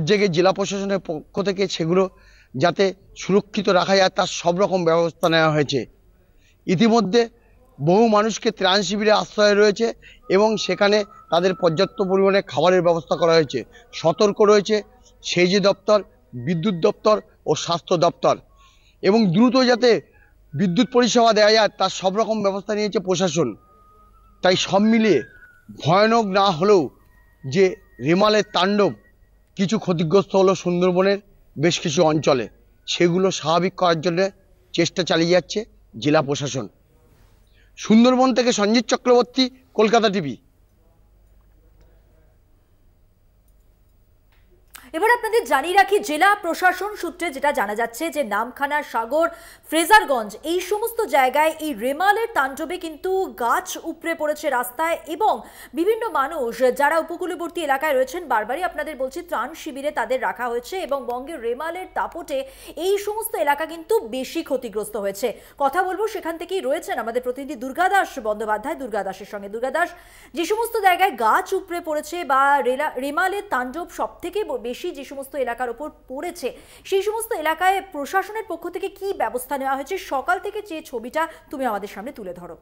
জেগে জেলা প্রশাসনের পক্ষ থেকে সেগুলো যাতে সুরক্ষিত রাখা যায় তার সব রকম ব্যবস্থা নেওয়া হয়েছে ইতিমধ্যে বহু মানুষকে ত্রাণ শিবিরে আশ্রয় রয়েছে এবং সেখানে তাদের পর্যাপ্ত পরিমাণে খাবারের ব্যবস্থা করা হয়েছে সতর্ক রয়েছে যে দপ্তর বিদ্যুৎ দপ্তর ও স্বাস্থ্য দপ্তর এবং দ্রুত যাতে বিদ্যুৎ পরিষেবা দেওয়া যায় তার সব রকম ব্যবস্থা নিয়েছে প্রশাসন তাই সব মিলিয়ে ভয়ানক না হলেও যে রেমালের তাণ্ডব কিছু ক্ষতিগ্রস্ত হলো সুন্দরবনের বেশ কিছু অঞ্চলে সেগুলো স্বাভাবিক করার জন্য চেষ্টা চালিয়ে যাচ্ছে জেলা প্রশাসন সুন্দরবন থেকে সঞ্জিত চক্রবর্তী কলকাতা টিভি এবার আপনাদের জানিয়ে রাখি জেলা প্রশাসন সূত্রে যেটা জানা যাচ্ছে যে নামখানা সাগর ফ্রেজারগঞ্জ এই সমস্ত জায়গায় এই রেমালের তাণ্ডবে কিন্তু গাছ উপড়ে পড়েছে রাস্তায় এবং বিভিন্ন মানুষ যারা উপকূলবর্তী এলাকায় রয়েছেন বারবারই আপনাদের বলছি ত্রাণ শিবিরে তাদের রাখা হয়েছে এবং বঙ্গের রেমালের দাপটে এই সমস্ত এলাকা কিন্তু বেশি ক্ষতিগ্রস্ত হয়েছে কথা বলবো সেখান থেকেই রয়েছেন আমাদের প্রতিনিধি দুর্গাদাস বন্দ্যোপাধ্যায় দুর্গাদাসের সঙ্গে দুর্গাদাস যে সমস্ত জায়গায় গাছ উপড়ে পড়েছে বা রেমালের তাণ্ডব সব থেকে বেশি বেশি যে সমস্ত এলাকার ওপর পড়েছে সেই সমস্ত এলাকায় প্রশাসনের পক্ষ থেকে কি ব্যবস্থা নেওয়া হয়েছে সকাল থেকে যে ছবিটা তুমি আমাদের সামনে তুলে ধরো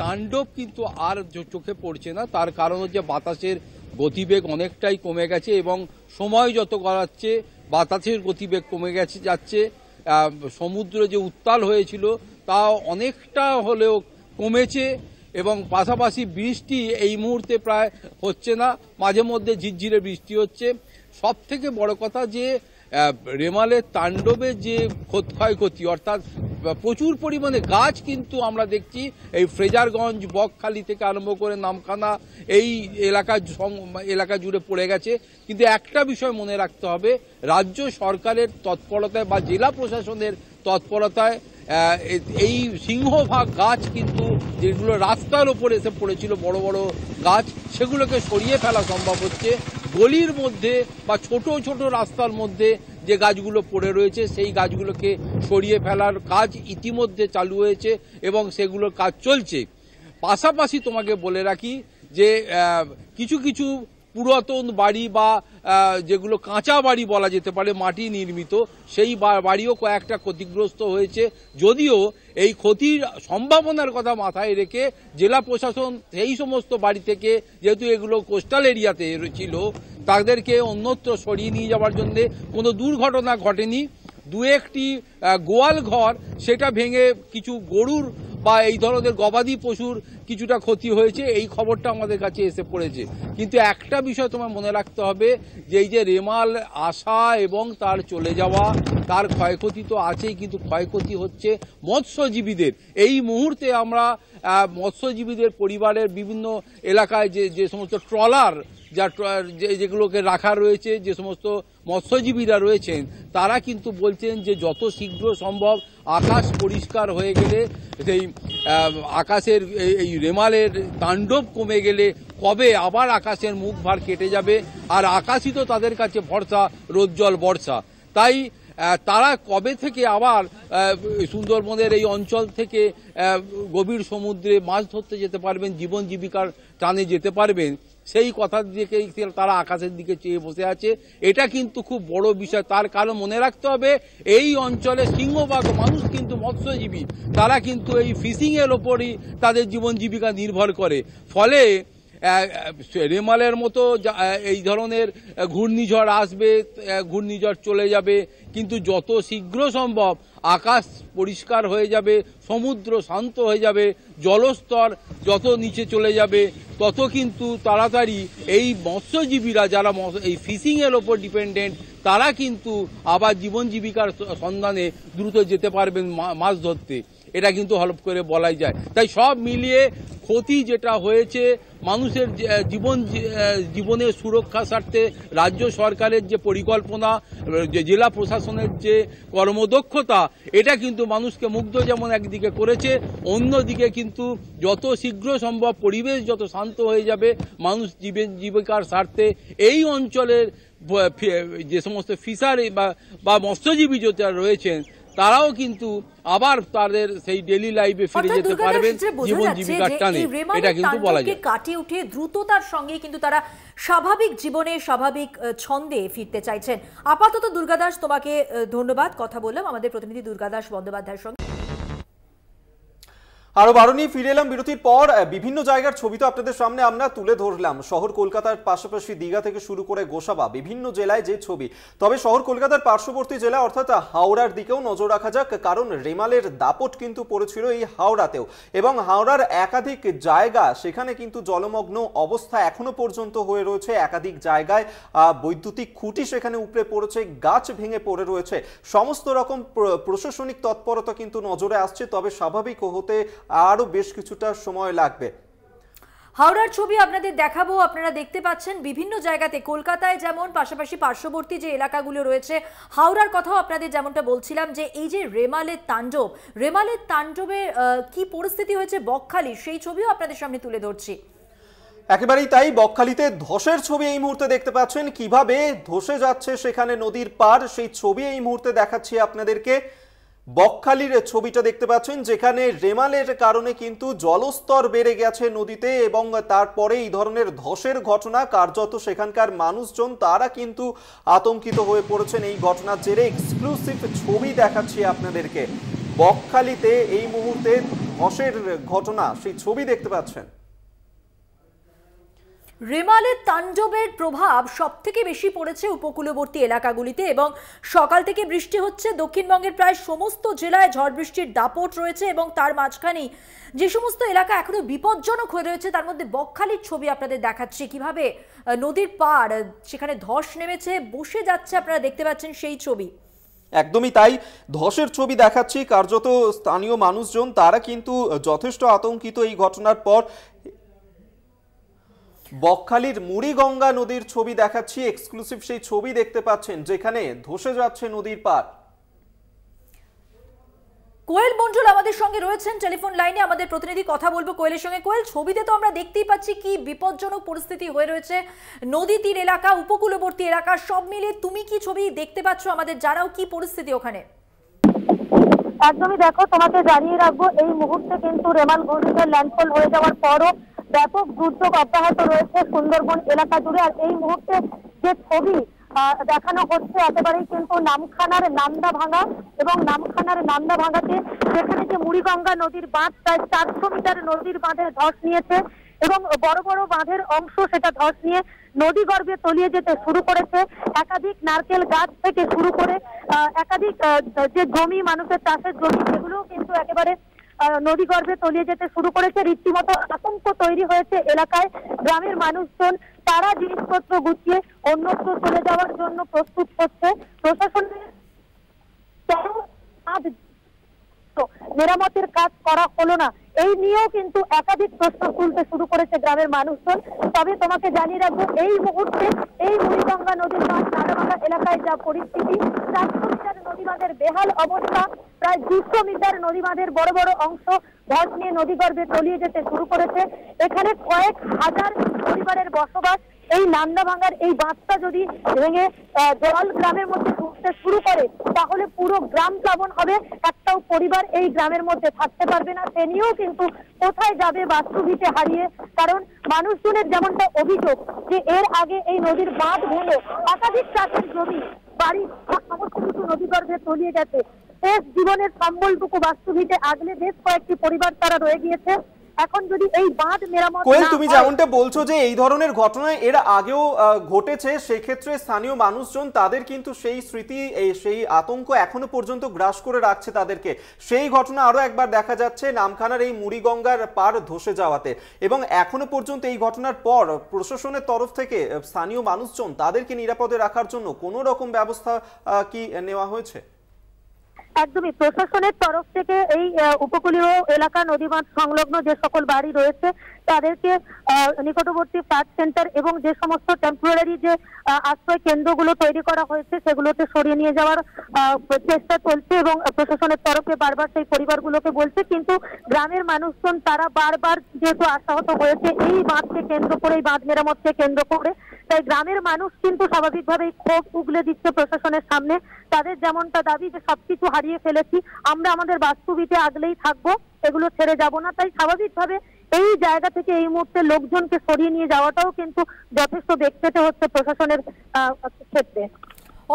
তাণ্ডব কিন্তু আর চোখে পড়ছে না তার কারণ হচ্ছে বাতাসের গতিবেগ অনেকটাই কমে গেছে এবং সময় যত গড়াচ্ছে বাতাসের গতিবেগ কমে গেছে যাচ্ছে সমুদ্র যে উত্তাল হয়েছিল তা অনেকটা হলেও কমেছে এবং পাশাপাশি বৃষ্টি এই মুহূর্তে প্রায় হচ্ছে না মাঝে মধ্যে ঝিরঝিরে বৃষ্টি হচ্ছে সব থেকে বড় কথা যে রেমালের তাণ্ডবে যে ক্ষয়ক্ষতি অর্থাৎ প্রচুর পরিমাণে গাছ কিন্তু আমরা দেখছি এই ফ্রেজারগঞ্জ বকখালি থেকে আরম্ভ করে নামখানা এই এলাকা এলাকা জুড়ে পড়ে গেছে কিন্তু একটা বিষয় মনে রাখতে হবে রাজ্য সরকারের তৎপরতায় বা জেলা প্রশাসনের তৎপরতায় এই সিংহভাগ গাছ কিন্তু যেগুলো রাস্তার ওপরে এসে পড়েছিল বড় বড় গাছ সেগুলোকে সরিয়ে ফেলা সম্ভব হচ্ছে গলির মধ্যে বা ছোট ছোট রাস্তার মধ্যে যে গাছগুলো পড়ে রয়েছে সেই গাছগুলোকে সরিয়ে ফেলার কাজ ইতিমধ্যে চালু হয়েছে এবং সেগুলোর কাজ চলছে পাশাপাশি তোমাকে বলে রাখি যে কিছু কিছু পুরাতন বাড়ি বা যেগুলো কাঁচা বাড়ি বলা যেতে পারে মাটি নির্মিত সেই বাড়িও কয়েকটা ক্ষতিগ্রস্ত হয়েছে যদিও এই ক্ষতির সম্ভাবনার কথা মাথায় রেখে জেলা প্রশাসন সেই সমস্ত বাড়ি থেকে যেহেতু এগুলো কোস্টাল এরিয়াতে ছিল তাদেরকে অন্যত্র সরিয়ে নিয়ে যাওয়ার জন্য কোনো দুর্ঘটনা ঘটেনি দু একটি গোয়াল ঘর সেটা ভেঙে কিছু গরুর বা এই ধরনের গবাদি পশুর কিছুটা ক্ষতি হয়েছে এই খবরটা আমাদের কাছে এসে পড়েছে কিন্তু একটা বিষয় তোমার মনে রাখতে হবে যে এই যে রেমাল আসা এবং তার চলে যাওয়া তার ক্ষয়ক্ষতি তো আছেই কিন্তু ক্ষয়ক্ষতি হচ্ছে মৎস্যজীবীদের এই মুহূর্তে আমরা মৎস্যজীবীদের পরিবারের বিভিন্ন এলাকায় যে যে সমস্ত ট্রলার যা যেগুলোকে রাখা রয়েছে যে সমস্ত মৎস্যজীবীরা রয়েছেন তারা কিন্তু বলছেন যে যত শীঘ্র সম্ভব আকাশ পরিষ্কার হয়ে গেলে সেই আকাশের এই রেমালের তাণ্ডব কমে গেলে কবে আবার আকাশের মুখ ভার কেটে যাবে আর আকাশই তো তাদের কাছে ভরসা রোজ্জ্বল বর্ষা তাই তারা কবে থেকে আবার সুন্দরবনের এই অঞ্চল থেকে গভীর সমুদ্রে মাছ ধরতে যেতে পারবেন জীবন জীবিকার টানে যেতে পারবেন সেই কথা দিকে তারা আকাশের দিকে চেয়ে বসে আছে এটা কিন্তু খুব বড় বিষয় তার কারণ মনে রাখতে হবে এই অঞ্চলে সিংহবাগ মানুষ কিন্তু মৎস্যজীবী তারা কিন্তু এই ফিশিংয়ের ওপরই তাদের জীবন জীবিকা নির্ভর করে ফলে রেমালের মতো এই ধরনের ঘূর্ণিঝড় আসবে ঘূর্ণিঝড় চলে যাবে কিন্তু যত শীঘ্র সম্ভব আকাশ পরিষ্কার হয়ে যাবে সমুদ্র শান্ত হয়ে যাবে জলস্তর যত নিচে চলে যাবে তত কিন্তু তাড়াতাড়ি এই মৎস্যজীবীরা যারা এই ফিশিংয়ের ওপর ডিপেন্ডেন্ট তারা কিন্তু আবার জীবন জীবিকার সন্ধানে দ্রুত যেতে পারবেন মাছ ধরতে এটা কিন্তু হলপ করে বলাই যায় তাই সব মিলিয়ে ক্ষতি যেটা হয়েছে মানুষের জীবন জীবনের সুরক্ষা স্বার্থে রাজ্য সরকারের যে পরিকল্পনা জেলা প্রশাসনের যে কর্মদক্ষতা এটা কিন্তু মানুষকে মুগ্ধ যেমন একদিকে করেছে অন্যদিকে কিন্তু যত শীঘ্র সম্ভব পরিবেশ যত শান্ত হয়ে যাবে মানুষ জীবিকার স্বার্থে এই অঞ্চলের যে সমস্ত ফিশারি বা মৎস্যজীবী যেটা রয়েছেন তারাও কিন্তু আবার তাদের সেই ডেলি লাইফে ফিরে যেতে পারবেন জীবন জীবিকার টানে এটা কিন্তু বলা যায় কাটি উঠে দ্রুততার সঙ্গে কিন্তু তারা স্বাভাবিক জীবনে স্বাভাবিক ছন্দে ফিরতে চাইছেন আপাতত দুর্গাদাস তোমাকে ধন্যবাদ কথা বললাম আমাদের প্রতিনিধি দুর্গাদাস বন্দ্যোপাধ্যায়ের সঙ্গে আরো বারো নিয়ে ফিরে এলাম বিরতির পর বিভিন্ন জায়গার ছবি তো আপনাদের সামনে আমরা তুলে ধরলাম শহর কলকাতার পাশাপাশি দীঘা থেকে শুরু করে গোসাবা বিভিন্ন জেলায় যে ছবি তবে শহর কলকাতার পার্শ্ববর্তী জেলা অর্থাৎ হাওড়ার দিকেও নজর রাখা যাক কারণ রেমালের দাপট কিন্তু পড়েছিল এই হাওড়াতেও এবং হাওড়ার একাধিক জায়গা সেখানে কিন্তু জলমগ্ন অবস্থা এখনো পর্যন্ত হয়ে রয়েছে একাধিক জায়গায় বৈদ্যুতিক খুঁটি সেখানে উপড়ে পড়েছে গাছ ভেঙে পড়ে রয়েছে সমস্ত রকম প্রশাসনিক তৎপরতা কিন্তু নজরে আসছে তবে স্বাভাবিক হতে আরও বেশ কিছুটা সময় লাগবে হাওড়ার ছবি আপনাদের দেখাবো আপনারা দেখতে পাচ্ছেন বিভিন্ন জায়গাতে কলকাতায় যেমন পাশাপাশি পার্শ্ববর্তী যে এলাকাগুলো রয়েছে হাওড়ার কথাও আপনাদের যেমনটা বলছিলাম যে এই যে রেমালের তাণ্ডব রেমালের তাণ্ডবের কি পরিস্থিতি হয়েছে বকখালি সেই ছবিও আপনাদের সামনে তুলে ধরছি একেবারেই তাই বকখালিতে ধসের ছবি এই মুহূর্তে দেখতে পাচ্ছেন কিভাবে ধসে যাচ্ছে সেখানে নদীর পার সেই ছবি এই মুহূর্তে দেখাচ্ছি আপনাদেরকে বকখালির ছবিটা দেখতে পাচ্ছেন যেখানে রেমালের কারণে কিন্তু জলস্তর বেড়ে গেছে নদীতে এবং তারপরে এই ধরনের ধসের ঘটনা কার্যত সেখানকার মানুষজন তারা কিন্তু আতঙ্কিত হয়ে পড়েছেন এই ঘটনার জেরে এক্সক্লুসিভ ছবি দেখাচ্ছি আপনাদেরকে বকখালিতে এই মুহূর্তে ধসের ঘটনা সেই ছবি দেখতে পাচ্ছেন রেমালের তাণ্ডবের প্রভাব সবথেকে বেশি পড়েছে উপকূলবর্তী এলাকাগুলিতে এবং সকাল থেকে বৃষ্টি হচ্ছে দক্ষিণবঙ্গের প্রায় সমস্ত জেলায় ঝড় বৃষ্টির দাপট রয়েছে এবং তার মাঝখানেই যে সমস্ত এলাকা এখনও বিপজ্জনক হয়ে রয়েছে তার মধ্যে বকখালির ছবি আপনাদের দেখাচ্ছি কিভাবে নদীর পাড় সেখানে ধস নেমেছে বসে যাচ্ছে আপনারা দেখতে পাচ্ছেন সেই ছবি একদমই তাই ধসের ছবি দেখাচ্ছি কার্যত স্থানীয় মানুষজন তারা কিন্তু যথেষ্ট আতঙ্কিত এই ঘটনার পর বকখালির মুড়ি গঙ্গা নদীর ছবি দেখাচ্ছি এক্সক্লুসিভ সেই ছবি দেখতে পাচ্ছেন যেখানে ধসে যাচ্ছে নদীর পাড় কোয়েল মন্ডল আমাদের সঙ্গে রয়েছেন টেলিফোন লাইনে আমাদের প্রতিনিধি কথা বলবো কোয়েলের সঙ্গে কোয়েল ছবিতে তো আমরা দেখতেই পাচ্ছি কি বিপজ্জনক পরিস্থিতি হয়ে রয়েছে নদী তীর এলাকা উপকূলবর্তী এলাকা সব মিলে তুমি কি ছবি দেখতে পাচ্ছ আমাদের জানাও কি পরিস্থিতি ওখানে একদমই দেখো তোমাকে জানিয়ে রাখবো এই মুহূর্তে কিন্তু রেমান ঘূর্ণিঝড় ল্যান্ডফল হয়ে যাওয়ার পরও ব্যাপক দুর্যোগ অব্যাহত রয়েছে সুন্দরবন এলাকা জুড়ে আর এই মুহূর্তে যে ছবি দেখানো হচ্ছে একেবারেই কিন্তু নামখানার নামদা ভাঙা এবং নামখানার নামদা ভাঙাতে সেখানে যে মুড়িগঙ্গা নদীর বাঁধ প্রায় চারশো মিটার নদীর বাঁধে ধস নিয়েছে এবং বড় বড় বাঁধের অংশ সেটা ধস নিয়ে নদী গর্ভে তলিয়ে যেতে শুরু করেছে একাধিক নারকেল গাছ থেকে শুরু করে একাধিক যে জমি মানুষের চাষের জমি সেগুলোও কিন্তু একেবারে নদী গর্ভে তলিয়ে যেতে শুরু করেছে রীতিমতো আতঙ্ক তৈরি হয়েছে এলাকায় গ্রামের মানুষজন তারা জিনিসপত্র গুছিয়ে অন্যত্র চলে যাওয়ার জন্য প্রস্তুত করছে প্রশাসনের আজ মেরামতের কাজ করা হলো না এই নিয়েও কিন্তু একাধিক প্রশ্ন তুলতে শুরু করেছে গ্রামের মানুষজন তবে তোমাকে জানিয়ে রাখবো এই মুহূর্তে এই বুড়িগঙ্গা নদীর বাঁধ এলাকায় যা পরিস্থিতি চারশো মিটার নদী বাঁধের বেহাল অবস্থা প্রায় দুশো মিটার নদী বাঁধের বড় বড় অংশ ভট নিয়ে নদীগর্ভে তলিয়ে যেতে শুরু করেছে এখানে কয়েক হাজার পরিবারের বসবাস এই নামনা ভাঙার এই বাঁধটা যদি ভেঙে জল গ্রামের মধ্যে ঢুকতে শুরু করে তাহলে পুরো গ্রাম প্লাবন হবে একটাও পরিবার এই গ্রামের মধ্যে থাকতে পারবে না সে নিয়েও কিন্তু কোথায় যাবে বাস্তুভিটে হারিয়ে কারণ মানুষজনের যেমনটা অভিযোগ যে এর আগে এই নদীর বাঁধ ভেঙে একাধিক চাষের জমি বাড়ি সমস্ত কিছু নদীগর্ভে তলিয়ে গেছে শেষ জীবনের সম্বলটুকু বাস্তুভিটে আগলে বেশ কয়েকটি পরিবার তারা রয়ে গিয়েছে এখন যদি এই বাঁধ মেরামত কোয়েল তুমি যেমনটা বলছো যে এই ধরনের ঘটনা এর আগেও ঘটেছে সেক্ষেত্রে স্থানীয় মানুষজন তাদের কিন্তু সেই স্মৃতি সেই আতঙ্ক এখনো পর্যন্ত গ্রাস করে রাখছে তাদেরকে সেই ঘটনা আরো একবার দেখা যাচ্ছে নামখানার এই মুড়িগঙ্গার পার ধসে যাওয়াতে এবং এখনো পর্যন্ত এই ঘটনার পর প্রশাসনের তরফ থেকে স্থানীয় মানুষজন তাদেরকে নিরাপদে রাখার জন্য কোনো রকম ব্যবস্থা কি নেওয়া হয়েছে একদমই প্রশাসনের তরফ থেকে এই উপকূলীয় এলাকা নদীবাঁধ সংলগ্ন যে সকল বাড়ি রয়েছে তাদেরকে নিকটবর্তী ফ্লাড সেন্টার এবং যে সমস্ত টেম্পোরারি যে আশ্রয় কেন্দ্রগুলো তৈরি করা হয়েছে সেগুলোতে সরিয়ে নিয়ে যাওয়ার চেষ্টা চলছে এবং প্রশাসনের তরফে বারবার সেই পরিবারগুলোকে বলছে কিন্তু গ্রামের মানুষজন তারা বারবার যেহেতু আশাহত হয়েছে এই বাঁধকে কেন্দ্র করে এই বাঁধ মেরামতকে কেন্দ্র করে তাই গ্রামের মানুষ কিন্তু স্বাভাবিকভাবেই ক্ষোভ উগলে দিচ্ছে প্রশাসনের সামনে তাদের যেমনটা দাবি যে সবকিছু হারিয়ে ফেলেছি আমরা আমাদের বাস্তুবিতে আগলেই থাকবো এগুলো ছেড়ে যাব না তাই স্বাভাবিকভাবে এই জায়গা থেকে এই মুহূর্তে লোকজনকে সরিয়ে নিয়ে যাওয়াটাও কিন্তু যথেষ্ট দেখতে পেতে হচ্ছে প্রশাসনের ক্ষেত্রে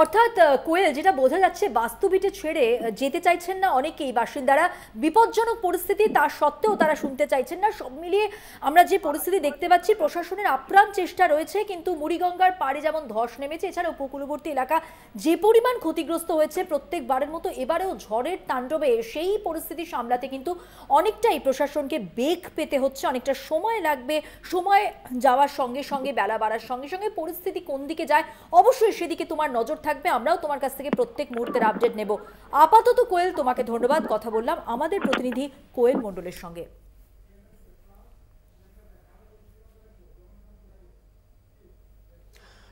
অর্থাৎ কোয়েল যেটা বোঝা যাচ্ছে বাস্তুবিটে ছেড়ে যেতে চাইছেন না অনেকেই বাসিন্দারা বিপজ্জনক পরিস্থিতি তা সত্ত্বেও তারা শুনতে চাইছেন না সব মিলিয়ে আমরা যে পরিস্থিতি দেখতে পাচ্ছি প্রশাসনের আপ্রাণ চেষ্টা রয়েছে কিন্তু মুড়িগঙ্গার পাড়ে যেমন ধস নেমেছে এছাড়া উপকূলবর্তী এলাকা যে পরিমাণ ক্ষতিগ্রস্ত হয়েছে প্রত্যেকবারের মতো এবারেও ঝড়ের তাণ্ডবে সেই পরিস্থিতি সামলাতে কিন্তু অনেকটাই প্রশাসনকে বেগ পেতে হচ্ছে অনেকটা সময় লাগবে সময় যাওয়ার সঙ্গে সঙ্গে বেলা বাড়ার সঙ্গে সঙ্গে পরিস্থিতি কোন দিকে যায় অবশ্যই সেদিকে তোমার নজর থাকবে আমরাও তোমার কাছ থেকে প্রত্যেক মুহূর্তের আপডেট নেব আপাতত কোয়েল তোমাকে ধন্যবাদ কথা বললাম আমাদের প্রতিনিধি কোয়েল মণ্ডলের সঙ্গে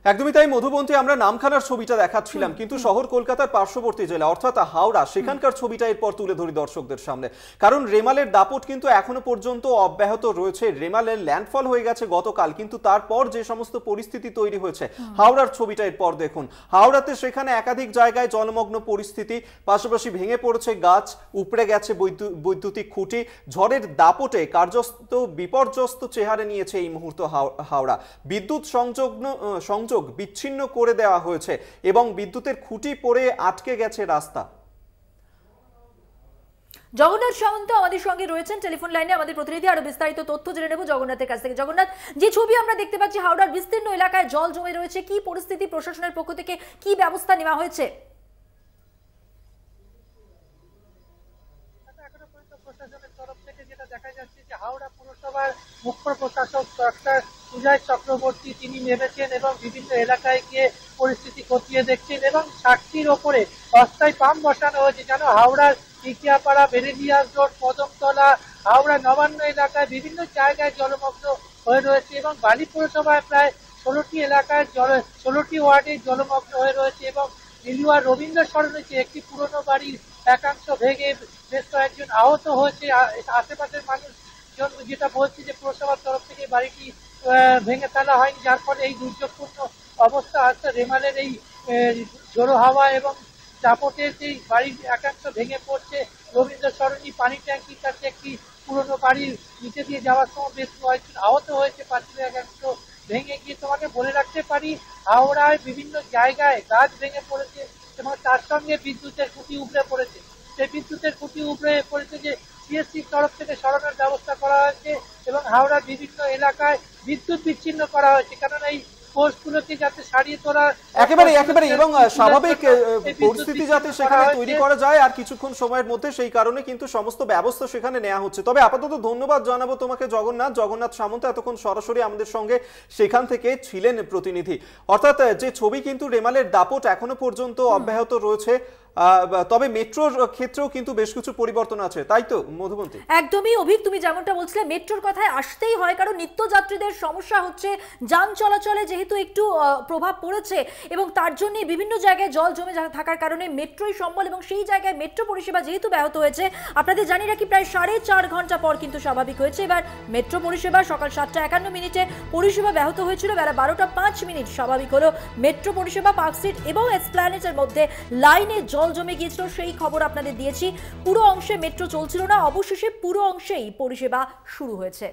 একদমই তাই মধুবন্তে আমরা নামখানার ছবিটা দেখাচ্ছিলাম কিন্তু শহর কলকাতার পার্শ্ববর্তী জেলা অর্থাৎ হাওড়া সেখানকার ছবিটা এরপর তুলে ধরি দর্শকদের সামনে কারণ রেমালের দাপট কিন্তু এখনো পর্যন্ত অব্যাহত রয়েছে রেমালের ল্যান্ডফল হয়ে গেছে গতকাল কিন্তু তারপর যে সমস্ত পরিস্থিতি তৈরি হয়েছে হাওড়ার ছবিটা এরপর দেখুন হাওড়াতে সেখানে একাধিক জায়গায় জলমগ্ন পরিস্থিতি পাশাপাশি ভেঙে পড়েছে গাছ উপড়ে গেছে বৈদ্যুতিক খুঁটি ঝড়ের দাপটে কার্যস্ত বিপর্যস্ত চেহারে নিয়েছে এই মুহূর্ত হাওড়া বিদ্যুৎ সংযোগ সংযোগ সংযোগ বিচ্ছিন্ন করে দেওয়া হয়েছে এবং বিদ্যুতের খুঁটি পড়ে আটকে গেছে রাস্তা জগন্নাথ সামন্ত আমাদের সঙ্গে রয়েছেন টেলিফোন লাইনে আমাদের প্রতিনিধি আরো বিস্তারিত তথ্য জেনে নেব জগন্নাথের কাছ থেকে জগন্নাথ যে ছবি আমরা দেখতে পাচ্ছি হাওড়ার বিস্তীর্ণ এলাকায় জল জমে রয়েছে কি পরিস্থিতি প্রশাসনের পক্ষ থেকে কি ব্যবস্থা নেওয়া হয়েছে দেখা যাচ্ছে যে হাওড়া পুরসভার মুখ্য প্রশাসক ডক্টর সুজয় চক্রবর্তী তিনি নেমেছেন এবং বিভিন্ন এলাকায় গিয়ে পরিস্থিতি খতিয়ে দেখছেন এবং সাতটির ওপরে অস্থায়ী পাম্প বসানো হয়েছে যেন হাওড়ার ইকিয়াপাড়া বেরেলিয়াস রোড পদমতলা হাওড়া নবান্ন এলাকায় বিভিন্ন জায়গায় জলমগ্ন হয়ে রয়েছে এবং বালি পুরসভায় প্রায় ষোলোটি এলাকায় জল ষোলোটি ওয়ার্ডে জলমগ্ন হয়ে রয়েছে এবং লিলুয়া রবীন্দ্র সরণে যে একটি পুরনো বাড়ির একাংশ ভেঙে বেশ কয়েকজন আহত হয়েছে আশেপাশের মানুষ যেটা বলছে যে পুরসভার তরফ থেকে বাড়িটি ভেঙে ফেলা হয়নি যার ফলে এই দুর্যোগপূর্ণ অবস্থা আছে রেমালের এই জোড়ো হাওয়া এবং চাপটে যেই বাড়ির একাংশ ভেঙে পড়ছে রবীন্দ্র সরণী পানি ট্যাঙ্কির কাছে একটি পুরনো বাড়ির নিচে দিয়ে যাওয়ার সময় বেশ কয়েকজন আহত হয়েছে পাঁচিলের একাংশ ভেঙে গিয়ে তোমাকে বলে রাখতে পারি হাওড়ায় বিভিন্ন জায়গায় গাছ ভেঙে পড়েছে এবং তার সঙ্গে বিদ্যুতের খুঁটি উপড়ে পড়েছে সেই বিদ্যুতের খুঁটি উপরে পড়েছে যে সিএসসির তরফ থেকে সরানোর ব্যবস্থা করা হয়েছে এবং হাওড়ার বিভিন্ন এলাকায় বিদ্যুৎ বিচ্ছিন্ন করা হয়েছে কারণ এই পোস্টগুলোকে যাতে সারিয়ে তোলা একেবারে একেবারে এবং স্বাভাবিক পরিস্থিতি যাতে সেখানে তৈরি করা যায় আর কিছুক্ষণ সময়ের মধ্যে সেই কারণে কিন্তু সমস্ত ব্যবস্থা সেখানে নেওয়া হচ্ছে তবে আপাতত ধন্যবাদ জানাবো তোমাকে জগন্নাথ জগন্নাথ সামন্ত এতক্ষণ সরাসরি আমাদের সঙ্গে সেখান থেকে ছিলেন প্রতিনিধি অর্থাৎ যে ছবি কিন্তু রেমালের দাপট এখনো পর্যন্ত অব্যাহত রয়েছে তবে মেট্রোর ক্ষেত্রেও কিন্তু বেশ কিছু পরিবর্তন আছে তাই তো মধুমন্ত্রী একদমই অভিক তুমি যেমনটা বলছিলে মেট্রোর কথায় আসতেই হয় কারণ নিত্যযাত্রীদের সমস্যা হচ্ছে যান চলাচলে যেহেতু একটু প্রভাব পড়েছে এবং তার জন্য বিভিন্ন জায়গায় জল জমে থাকার কারণে মেট্রোই সম্বল এবং সেই জায়গায় মেট্রো পরিষেবা যেহেতু ব্যাহত হয়েছে আপনাদের জানি রাখি প্রায় সাড়ে চার ঘন্টা পর কিন্তু স্বাভাবিক হয়েছে এবার মেট্রো পরিষেবা সকাল সাতটা একান্ন মিনিটে পরিষেবা ব্যাহত হয়েছিল বেলা বারোটা পাঁচ মিনিট স্বাভাবিক হলো মেট্রো পরিষেবা পার্কস্ট্রিট এবং এসপ্ল্যানেটের মধ্যে লাইনে জল জল জমে গিয়েছিল সেই খবর আপনাদের দিয়েছি পুরো অংশে মেট্রো চলছিল না অবশেষে পুরো অংশেই পরিষেবা শুরু হয়েছে